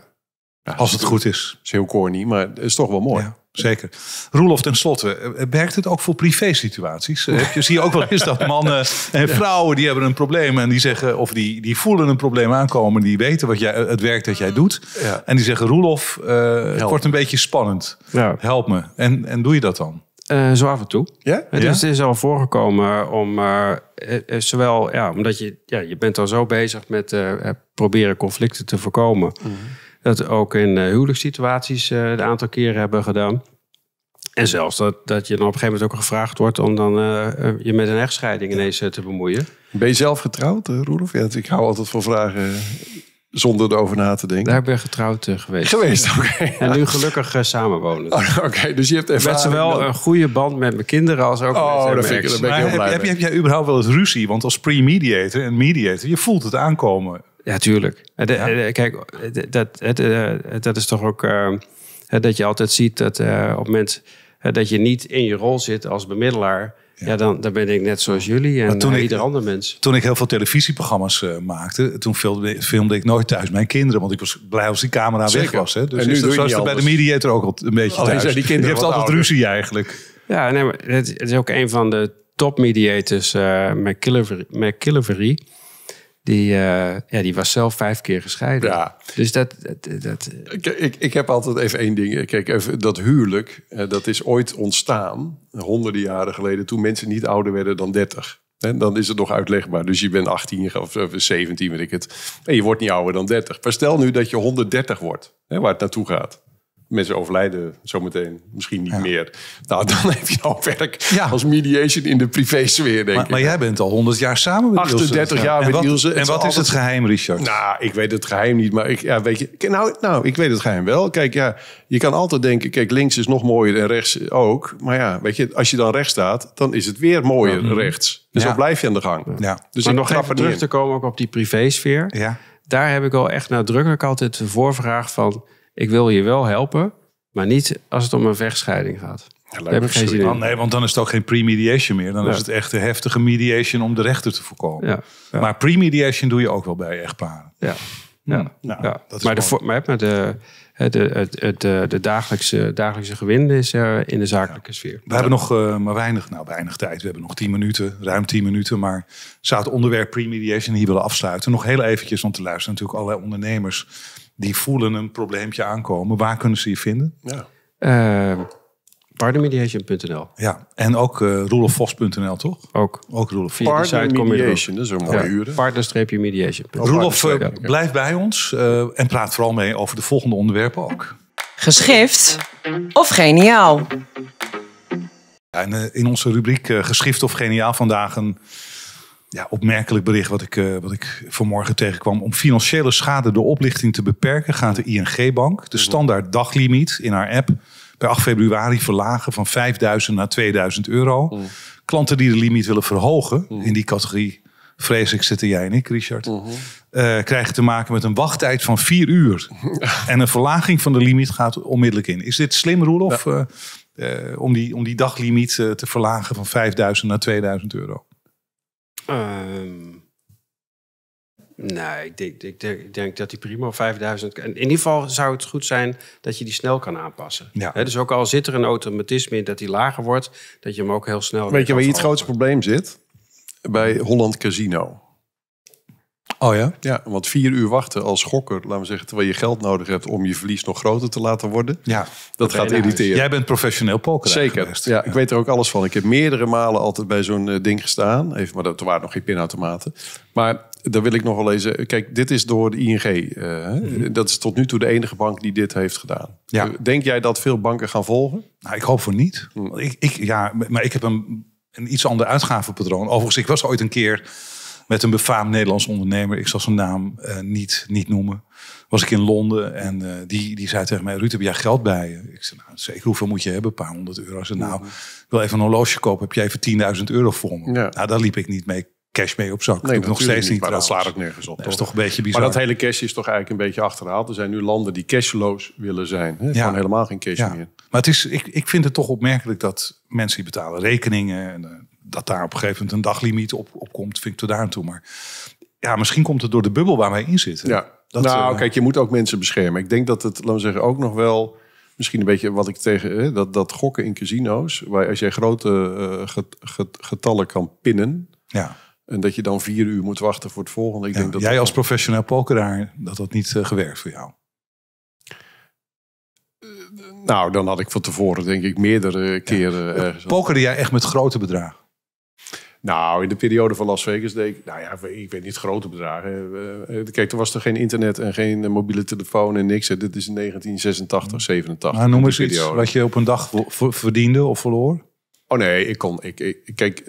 Als het goed is. is heel corny, maar het is toch wel mooi. zeker. Roelof, ten slotte, eh, eh, werkt het ook voor privé-situaties? Eh, zie ziet ook wel eens dat mannen [LAUGHS] en vrouwen die hebben een probleem en die zeggen, of die, die voelen een probleem aankomen, die weten wat jij, het werk dat jij doet. En die zeggen: Roelof, het wordt een beetje spannend. Help me. En, en doe je dat dan? Uh, zo af en toe. Ja? het is al voorgekomen om eh, eh, zowel, ja, omdat je, ja, je bent al zo bezig met proberen conflicten te voorkomen. Mhm. Dat ook in huwelijkssituaties een aantal keren hebben gedaan. En zelfs dat, dat je dan op een gegeven moment ook gevraagd wordt om dan je met een echtscheiding ineens te bemoeien. Ben je zelf getrouwd, Roelof? Ja, ik hou altijd van vragen zonder erover na te denken. Daar ben ik getrouwd eh, geweest. Geweest, oké. En nu gelukkig eh, samenwonen. [LAUGHS] oké, dus je hebt ervaring. Met zowel een goede band met mijn kinderen als ook oh, vind ik, daar ben ik heel blij heb, heb, heb, jij überhaupt wel eens ruzie? Want als pre-mediator en mediator, je voelt het aankomen. Ja, tuurlijk. Eh, kijk, dat, dat, dat, is toch ook... dat je altijd ziet dat op het moment dat je niet in je rol zit als bemiddelaar ja, dan, dan ben ik net zoals jullie en toen eh, ik, ieder ander mens. Toen ik heel veel televisieprogramma's eh, maakte, toen filmde, ik nooit thuis mijn kinderen. Want ik was blij als die camera weg was. Hè. Dus en nu is dat, bij de mediator ook al een beetje oh, thuis. Die, kinderen heeft altijd ruzie eigenlijk. Ja, nee, maar het, is ook een van de top mediators, uh, die, eh, ja, die was zelf vijf keer gescheiden. Ja. Dus dat. dat, Ik, ik, ik, heb altijd even één ding. Kijk, even, dat huwelijk, eh, dat is ooit ontstaan, honderden jaren geleden, toen mensen niet ouder werden dan 30. En dan is het nog uitlegbaar. Dus je bent 18 of 17, weet ik het. En je wordt niet ouder dan 30. Maar stel nu dat je 130 wordt, hè, waar het naartoe gaat mensen overlijden zometeen misschien niet meer. Nou, dan [LAUGHS] heb je nou werk ja. als mediation in de privésfeer, denk maar, ik. Maar jij bent al 100 jaar samen met 38 Ilse. jaar en met wat, En wat is het geheim, Richard? Nou, ik weet het geheim niet, maar ik, ja, weet je, nou, nou, ik weet het geheim wel. Kijk, ja, je kan altijd denken, kijk, links is nog mooier en rechts ook. Maar ja, weet je, als je dan rechts staat, dan is het weer mooier rechts. Dus ja. dan blijf je aan de gang. Ja. Dus maar nog even terug te komen ook op die privésfeer. Ja. Daar heb ik al echt nadrukkelijk altijd de voorvraag van ik wil je wel helpen, maar niet als het om een vechtscheiding gaat. Ja, geen zin in. Oh, nee, want dan is het ook geen pre-mediation meer. Dan is het echt de heftige mediation om de rechter te voorkomen. maar pre-mediation doe je ook wel bij echtparen. Ja. Ja. ja. Nou, maar, de, de, dagelijkse, dagelijkse gewin is in de zakelijke sfeer. We hebben nog eh, maar weinig, nou, weinig tijd. We hebben nog tien minuten, ruim 10 minuten. Maar zou het onderwerp pre-mediation hier willen afsluiten? Nog heel eventjes om te luisteren. Natuurlijk allerlei ondernemers die voelen een probleempje aankomen. Waar kunnen ze je vinden? Ja. Uh, Ja, en ook uh, toch? Ook. Ook Roelof. Mediation, dat is een mooie ja. uren. Partner-mediation. Roelof, eh, blijf bij ons en praat vooral mee over de volgende onderwerpen ook. Geschrift of geniaal? Ja, in onze rubriek Geschrift of geniaal vandaag een ja, opmerkelijk bericht wat ik, uh, wat ik vanmorgen tegenkwam. Om financiële schade door oplichting te beperken, gaat de ING-bank de mhm. standaard daglimiet in haar app per 8 februari verlagen van 5000 naar 2000 euro. Mhm. Klanten die de limiet willen verhogen, mhm. in die categorie vrees ik zitten jij en ik, Richard, eh, krijgen te maken met een wachttijd van vier uur. [LAUGHS] en een verlaging van de limiet gaat onmiddellijk in. Is dit slim, Roelof? Ja. Eh, om, die, om die daglimiet te verlagen van 5000 naar 2000 euro. Ehm, nee, ik denk, ik, denk, dat die prima 5000. In ieder geval zou het goed zijn dat je die snel kan aanpassen. dus ook al zit er een automatisme in dat die lager wordt, dat je hem ook heel snel. Weet je waar je het grootste probleem zit? Bij Holland Casino. Oh ja? Ja, want vier uur wachten als gokker, laten we zeggen, terwijl je geld nodig hebt om je verlies nog groter te laten worden. Ja. Dat gaat irriteren. jij bent professioneel poker. Zeker. Ja, ik weet er ook alles van. Ik heb meerdere malen altijd bij zo'n eh, ding gestaan. Even, maar dat waren nog geen pinautomaten. Maar daar wil ik nog wel lezen. Eh, kijk, dit is door de ING. Eh, mhm. Dat is tot nu toe de enige bank die dit heeft gedaan. Ja. Denk jij dat veel banken gaan volgen? Nou, ik hoop voor niet. Hm. Ik, ik, ja, maar ik heb een, een iets ander uitgavenpatroon. Overigens, ik was ooit een keer met een befaamd Nederlands ondernemer. Ik zal zijn naam eh, niet, niet noemen. Was ik in Londen en eh, die, die zei tegen mij: Ruud, heb jij geld bij Ik zei: nou, Zeker, hoeveel moet je hebben? Een paar honderd euro. Ze Nou, ik wil even een horloge kopen. Heb je even 10.000 euro voor me? Ja. Nou, daar liep ik niet mee cash mee op zak. Nee, nog steeds niet. Maar dat slaat ook nergens op. dat is toch een beetje bizar. Maar dat hele cash is toch eigenlijk een beetje achterhaald. Er zijn nu landen die cashloos willen zijn. Hè? Ja. Gewoon helemaal geen cash ja. meer. Maar het is, ik, ik vind het toch opmerkelijk dat mensen die betalen rekeningen. En, eh, dat daar op een gegeven moment een daglimiet op, op komt, vind ik tot daar toe. Maar ja, misschien komt het door de bubbel waar wij in zitten. Ja. nou, eh, kijk, je moet ook mensen beschermen. Ik denk dat het, laten we zeggen, ook nog wel misschien een beetje wat ik tegen hè, dat, dat gokken in casino's, waar als jij grote eh, get, getallen kan pinnen. Ja. En dat je dan vier uur moet wachten voor het volgende. Ik denk dat jij als professioneel pokeraar, dat dat niet eh, gewerkt voor jou? nou, dan had ik van tevoren denk ik meerdere keren... Ja. Pokerde jij echt met grote bedragen? Nou, in de periode van Las Vegas deed ik, nou ja, ik weet niet, grote bedragen. Eh, eh, kijk, er was er geen internet en geen eh, mobiele telefoon en niks. Dit is in 1986, 87. noem eens iets wat je op een dag verdiende of verloor. Oh nee, ik kon, ik, ik kijk,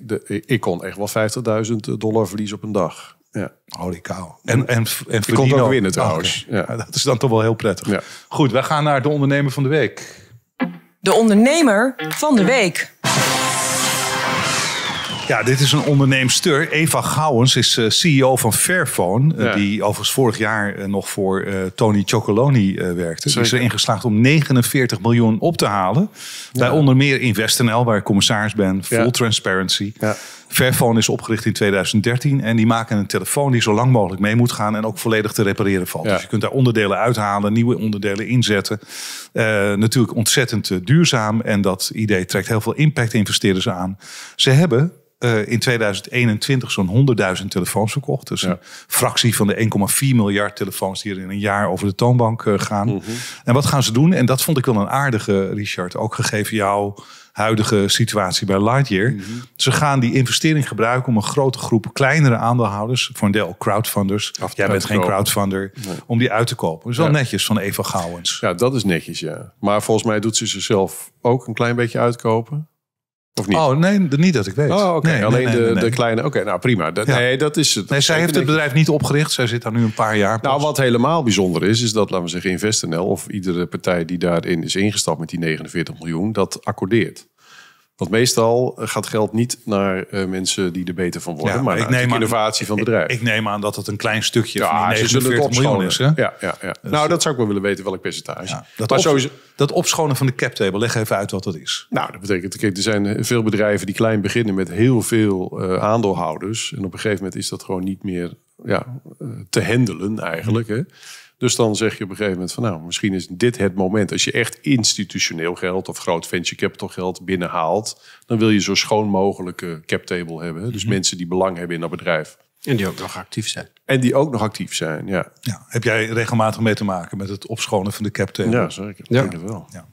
ik kon echt wel 50.000 dollar verlies op een dag. Ja. Holy cow. En, en, en ik kon ook winnen trouwens. Ah, ja. Dat is dan toch wel heel prettig. Ja. Goed, we gaan naar de ondernemer van de week. De ondernemer van de week. Ja, dit is een onderneemster. Eva Gouwens is eh, CEO van Fairphone. Eh, die overigens vorig jaar eh, nog voor Tony Chocoloni werkte. Ze is erin geslaagd om 49 miljoen op te halen. Bij onder meer InvestNL, waar ik commissaris ben. Full transparency. Ja. Fairphone is opgericht in 2013 en die maken een telefoon die zo lang mogelijk mee moet gaan en ook volledig te repareren valt. Dus je kunt daar onderdelen uithalen, nieuwe onderdelen inzetten. Uh, natuurlijk ontzettend eh, duurzaam en dat idee trekt heel veel impact-investeerders aan. Ze hebben eh, in 2021 zo'n 100.000 telefoons verkocht. Dus een fractie van de 1,4 miljard telefoons die er in een jaar over de toonbank gaan. Mhm. En wat gaan ze doen? En dat vond ik wel een aardige, Richard, ook gegeven jou huidige situatie bij Lightyear. Mhm. Ze gaan die investering gebruiken om een grote groep kleinere aandeelhouders, voor een deel crowdfunders. Af Jij bent geen crowdfunder, om die uit te kopen. Dus wel netjes van Eva Gouwens. Ja, dat is netjes, ja. Maar volgens mij doet ze zichzelf ook een klein beetje uitkopen. Of niet? Oh, nee, niet dat ik weet. Oh, Nee, Alleen de, kleine... Oké, nou prima. Dat, Nee, dat is het. zij heeft het bedrijf niet opgericht. Zij zit daar nu een paar jaar Nou, wat helemaal bijzonder is, is dat, laten we zeggen, InvestNL... of iedere partij die daarin is ingestapt met die 49 miljoen... dat accordeert. Want meestal gaat geld niet naar eh, mensen die er beter van worden, maar ik neem innovatie van bedrijven. bedrijf. Ik, neem aan dat het een klein stukje ja, van die 49 miljoen is. Hè? Ja, ja, ja. Dus- nou, dat zou ik wel willen weten, welk percentage. dat, sowieso... dat opschonen van de cap table, leg even uit wat dat is. Nou, dat betekent, kijk, er zijn eh, veel bedrijven die klein beginnen met heel veel eh, aandeelhouders. En op een gegeven moment is dat gewoon niet meer ja, te handelen eigenlijk. Hè? Dus dan zeg je op een gegeven moment van nou, misschien is dit het moment. Als je echt institutioneel geld of groot venture capital geld binnenhaalt, dan wil je zo schoon mogelijk eh, cap table hebben. Dus mhm. mensen die belang hebben in dat bedrijf. En die ook nog actief zijn. En die ook nog actief zijn, ja. ja. Heb jij regelmatig mee te maken met het opschonen van de cap table? Ja, zeker. Ja. Ik denk het wel. Ja.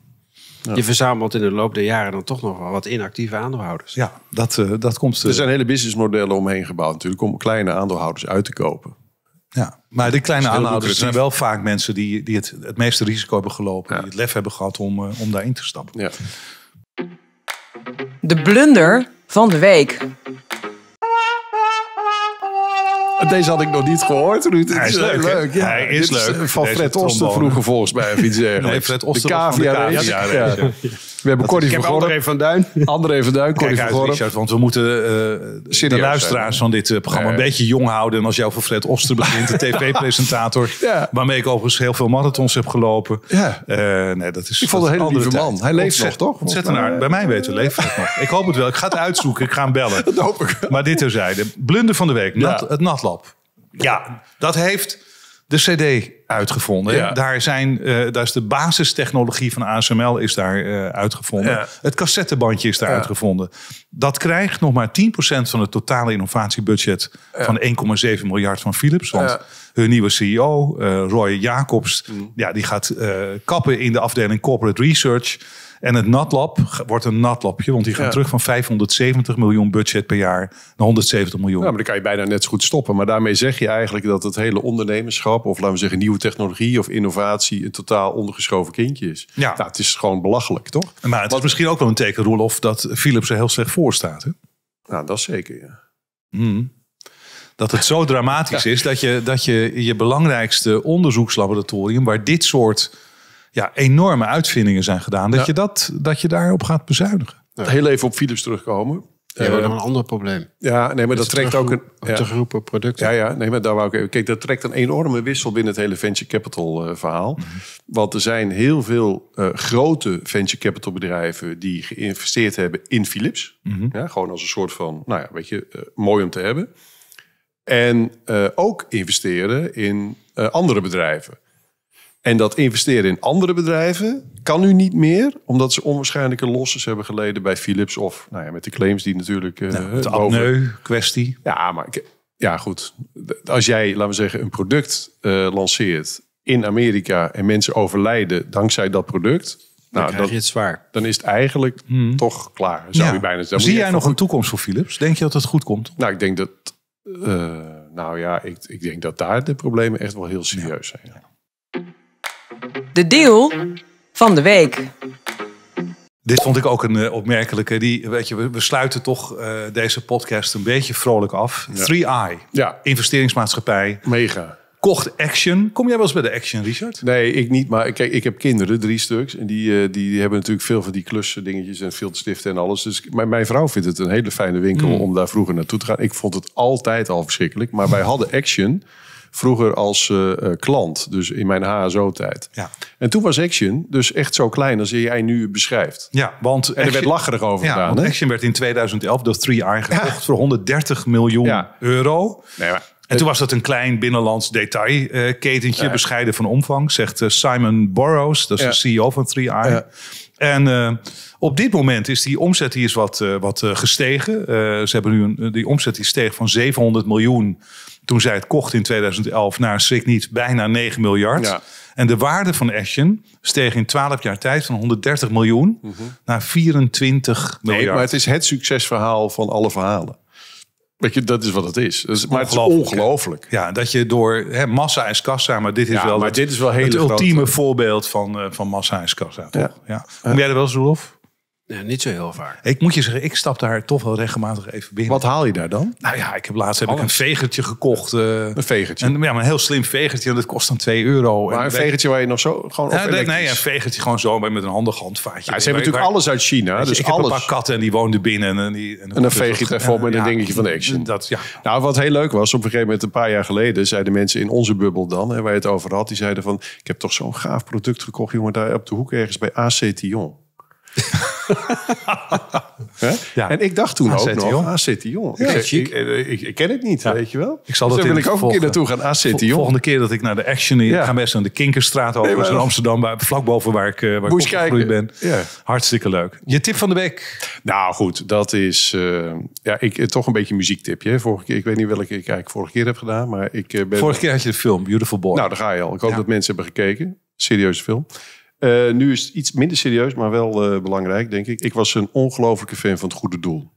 Je verzamelt in de loop der jaren dan toch nog wel wat inactieve aandeelhouders. Ja, dat, eh, dat komt. Uh... Er zijn eh, hele businessmodellen omheen gebouwd natuurlijk om kleine aandeelhouders uit te kopen. Ja, maar de kleine aanhouders zijn wel vaak mensen die, die het, het meeste risico hebben gelopen. Die het lef hebben gehad om, eh, om daarin te stappen. Ja. De blunder van de week. Deze had ik nog niet gehoord, Ruud. Hij is, leuk. ja. Hij is leuk. Van Fred Oster vroeger volgens mij of iets Fred Oster de Ja, Ja, we hebben Corrie van André van Duin. [LAUGHS] André van Duin, Corrie van Richard, want we moeten eh, de luisteraars van dit eh, programma een beetje jong houden. En als jou voor Fred Oster begint, de [LAUGHS] tv-presentator. Waarmee ik overigens heel veel marathons heb gelopen. Ja. Eh, nee, dat is ik vond een hele lieve man. Hij leeft nog, toch? naar. Bij mij weten leeft nog. Ik hoop het wel. Ik ga het uitzoeken. Ik ga hem bellen. [LAUGHS] Dat hoop ik. Maar dit terzijde. Blunder van de week. het natlab. Ja, dat heeft de CD uitgevonden. Daar, zijn, eh, daar is de basistechnologie van ASML is daar eh, uitgevonden. Het cassettebandje is daar uitgevonden. Dat krijgt nog maar 10% van het totale innovatiebudget van 1,7 miljard van Philips. Want hun nieuwe CEO, eh, Roy Jacobs, mm. ja, die gaat eh, kappen in de afdeling Corporate Research. En het natlab wordt een natlabje, want die gaan terug van 570 miljoen budget per jaar naar 170 miljoen. Nou, maar dan kan je bijna net zo goed stoppen. Maar daarmee zeg je eigenlijk dat het hele ondernemerschap, of laten we zeggen nieuwe technologie of innovatie, een totaal ondergeschoven kindje is. Ja. Nou, het is gewoon belachelijk, toch? Maar het is misschien ook wel een teken, of dat Philips er heel slecht voor staat. Hè? Nou, dat zeker, ja. Mm. Dat het zo dramatisch is dat je, dat je je belangrijkste onderzoekslaboratorium, waar dit soort ja, enorme uitvindingen zijn gedaan, dat, je, dat, dat je daarop gaat bezuinigen. heel even op Philips terugkomen. Ja, maar eh, nog een ander probleem. Ja, nee, maar dat trekt ook een. Ja. Te producten. Ja, ja, nee, maar daar wou ik even. Kijk, dat trekt een enorme wissel binnen het hele venture capital eh, verhaal. Mhm. Want er zijn heel veel eh, grote venture capital bedrijven die geïnvesteerd hebben in Philips. Mhm. ja, gewoon als een soort van, nou ja, weet je, mooi om te hebben. En eh, ook investeren in eh, andere bedrijven. En dat investeren in andere bedrijven kan nu niet meer, omdat ze onwaarschijnlijke losses hebben geleden bij Philips of nou ja, met de claims die natuurlijk. Uh, nou, de apneu-kwestie. Ja, maar ja, goed. Als jij, laten we zeggen, een product lanceert in Amerika en mensen overlijden dankzij dat product, nou, dan, dat, zwaar. dan is het eigenlijk hmm. toch klaar. Zou je bijna, Zie jij nog een toekomst voor Philips? Denk je dat het goed komt? Nou, ik denk dat eh, nou ja, ik, ik denk dat daar de problemen echt wel heel serieus zijn. De deal van de week. Dit vond ik ook een eh, opmerkelijke. Die, weet je, we, sluiten toch eh, deze podcast een beetje vrolijk af. Ja. 3i, ja. investeringsmaatschappij. Mega kocht Action. Kom jij wel eens bij de Action, Richard? Nee, ik niet. Maar kijk, ik heb kinderen, drie stuks. En die, eh, die, hebben natuurlijk veel van die klussen, dingetjes en stiften en alles. Dus mijn, mijn vrouw vindt het een hele fijne winkel mm. om daar vroeger naartoe te gaan. Ik vond het altijd al verschrikkelijk. Maar wij hadden Action vroeger als eh, eh, klant, dus in mijn HSO-tijd. Ja. En toen was Action dus echt zo klein als jij nu beschrijft. Ja, want en er werd lacherig over gedaan. Action werd in 2011 door 3i gekocht voor 130 miljoen ja. euro. Nee, maar en toen was dat een klein binnenlands detailketentje, eh, bescheiden van omvang, zegt eh, Simon Burrows, dat is de CEO van 3i. En eh, op dit moment is die omzet die is wat, wat gestegen. ze hebben nu een, die omzet die steeg van 700 miljoen toen zij het kocht in 2011 naar schrik niet bijna 9 miljard. Ja. En de waarde van Action steeg in 12 jaar tijd van 130 miljoen mhm. naar 24 nee, Maar het is het succesverhaal van alle verhalen dat is wat het is. Dus, maar het is ongelooflijk. Ja, dat je door hè, massa is kassa, maar dit is wel, maar het, dit is wel hele het ultieme voorbeeld van, eh, van massa is kassa. Toch? Ja. jij er wel, Roelof? niet zo heel vaak. Ik moet je zeggen, ik stap daar toch wel regelmatig even binnen. Wat haal je daar dan? Nou ja, ik heb laatst heb ik een vegertje gekocht. Eh. een vegertje? Een, ja, een heel slim vegertje. Dat kost dan 2 euro. Maar een vegertje waar je nog zo gewoon ja, Nee, een vegertje gewoon zo met een handig handvaatje. ze hebben natuurlijk alles uit China. Dus ik heb een paar katten en die woonden binnen. En, eh, die, en, en dan veeg je met een dingetje van Action. Dat, ja. Nou, wat heel leuk was, op een gegeven moment een paar jaar geleden... zeiden mensen in onze bubbel dan, en waar je het over had... die zeiden van, ik heb toch zo'n gaaf product gekocht, jongen... daar op de hoek ergens bij AC Tion. En ik dacht toen ook nog, jong. Eh, ik, ik, ken het niet, weet je wel. Ik zal dus dat wil ik ook een keer naartoe gaan, AZ, jong. volgende keer dat ik naar de Action ja. ga best naar de Kinkerstraat over nee, in Amsterdam, vlak boven waar ik, eh, waar ik opgegroeid ben. Hartstikke leuk. Je tip van de week? Nou goed, dat is eh, ja, ik, toch een beetje muziektipje. Vorige keer, ik weet niet welke ik eigenlijk vorige keer heb gedaan, maar ik ben... Vorige keer had je de film Beautiful Boy. Nou, daar ga je al. Ik hoop dat mensen hebben gekeken. Serieuze film. Eh, nu is het iets minder serieus, maar wel eh, belangrijk, denk ik. Ik was een ongelofelijke fan van het goede doel.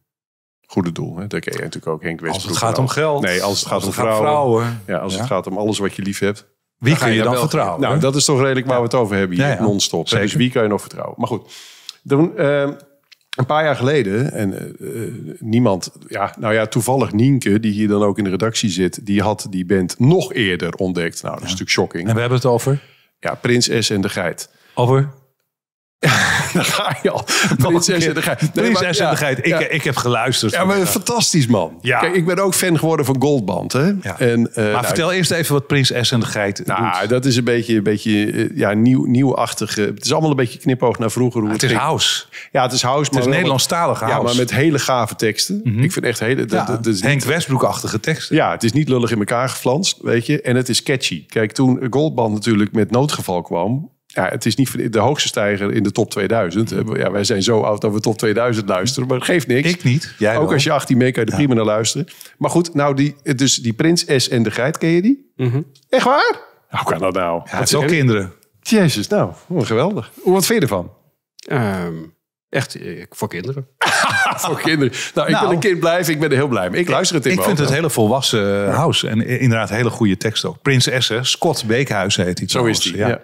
Goede doel, hè? dat ken je natuurlijk ook, Henk Als het gaat om geld. Nee, als het gaat om vrouwen. Ja, als het gaat om alles wat je lief hebt. Wie kan kun je, dan vertrouwen? Nou, dat is toch redelijk waar we het over hebben hier, non-stop. Dus wie kan je nog vertrouwen? Maar goed, toen ehm, een paar jaar geleden, en eh, niemand, ja, nou ja, toevallig Nienke, die hier dan ook in de redactie zit, die had die band nog eerder ontdekt. Nou, dat is natuurlijk shocking. En we hebben het over? Ja, Prins S en de Geit. Over? [LAUGHS] daar ga je al. Prinsessendigheid. Nee, ik, ja. Eh, ik heb geluisterd. Ja, maar fantastisch man. Ja. Kijk, ik ben ook fan geworden van Goldband. Hè? Ja. En, eh, maar nou, vertel eerst even wat Prinsessendigheid nou, doet. Dat is een beetje, een beetje eh, ja, nieuw, nieuwachtig. Het is allemaal een beetje knipoog naar vroeger. Hoe ah, het, het is house. Ja, het is house. Het is Nederlandstalig house. Ja, maar met hele gave teksten. Mhm. Ik vind echt hele... Dat, dat, Henk teksten. Ja, het is niet lullig in elkaar geflanst, weet je. En het is catchy. Kijk, toen Goldband natuurlijk met Noodgeval kwam ja, het is niet de hoogste stijger in de top 2000. Eh, ja, wij zijn zo oud dat we top 2000 luisteren, maar het geeft niks. Ik niet. Jij Ook als je 18 mee kan je prima naar luisteren. Maar goed, nou die, dus die Prins S en de Geit, ken je die? Mhm. Echt waar? Hoe kan dat nou? het is ook kinderen. Jezus, nou, geweldig. Wat vind je ervan? Ehm, echt voor kinderen. [LAUGHS] voor kinderen. Nou, ik wil een nou. kind blijven. Ik ben er heel blij mee. Ik luister het in Ik vind het hele volwassen house. En inderdaad hele goede tekst ook. Prins Essen, Scott Beekhuis heet iets. Zo is die, ja.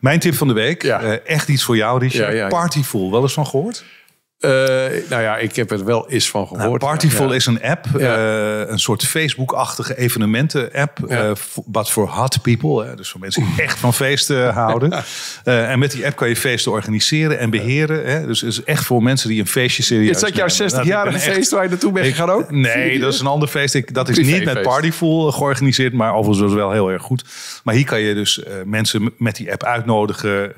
Mijn tip van de week. Eh, echt iets voor jou, Richard. Partyful. Wel eens van gehoord? Eh, nou ja, ik heb het wel eens van nou, gehoord. Partyful is een app, eh, een soort Facebook-achtige evenementen-app, ja. uh, eh, for hot people, dus voor mensen die echt van feesten houden. [LAUGHS] en met die app kan je feesten organiseren en beheren. Hè? Dus is echt voor mensen die een feestje serieus. Is dat jouw 60-jarige nou, feest waar je naartoe bent gaan ook? Nee, dat is een ander feest. dat is niet met Partyful georganiseerd, maar overigens wel heel erg goed. Maar hier kan je dus mensen met die app uitnodigen,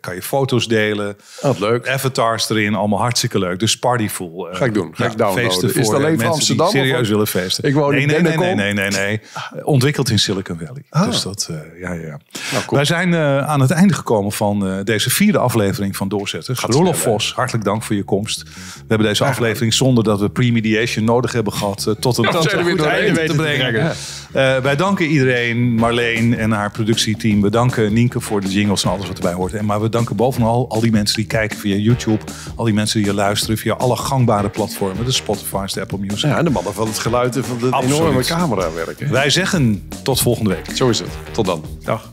kan je foto's delen, oh, leuk. avatars erin, allemaal hartstikke leuk. Dus partyful. Uh, eh, ga ik doen. Ga ik downloaden. Voor, is eh, alleen voor Amsterdam? Die serieus willen feesten. Ik woon nee, in nee, nee, nee, nee, Ontwikkeld in Silicon Valley. Ah. Dus dat, uh, ja, ja. Nou, Wij zijn aan het einde gekomen van deze vierde aflevering van Doorzetters. Vos, hartelijk dank voor je komst. We hebben deze aflevering zonder dat we pre-mediation nodig hebben gehad tot een tot goed einde te brengen. wij danken iedereen, Marleen en haar productieteam. We danken Nienke voor de jingles en alles wat erbij hoort. En maar we danken bovenal al die mensen die kijken via YouTube, al die mensen die luisteren via alle gangbare platformen. De Spotify, de Apple Music. Ja, en de mannen van het geluid en van de enorme camera werken. Wij zeggen tot volgende week. Zo is het. Tot dan. Dag.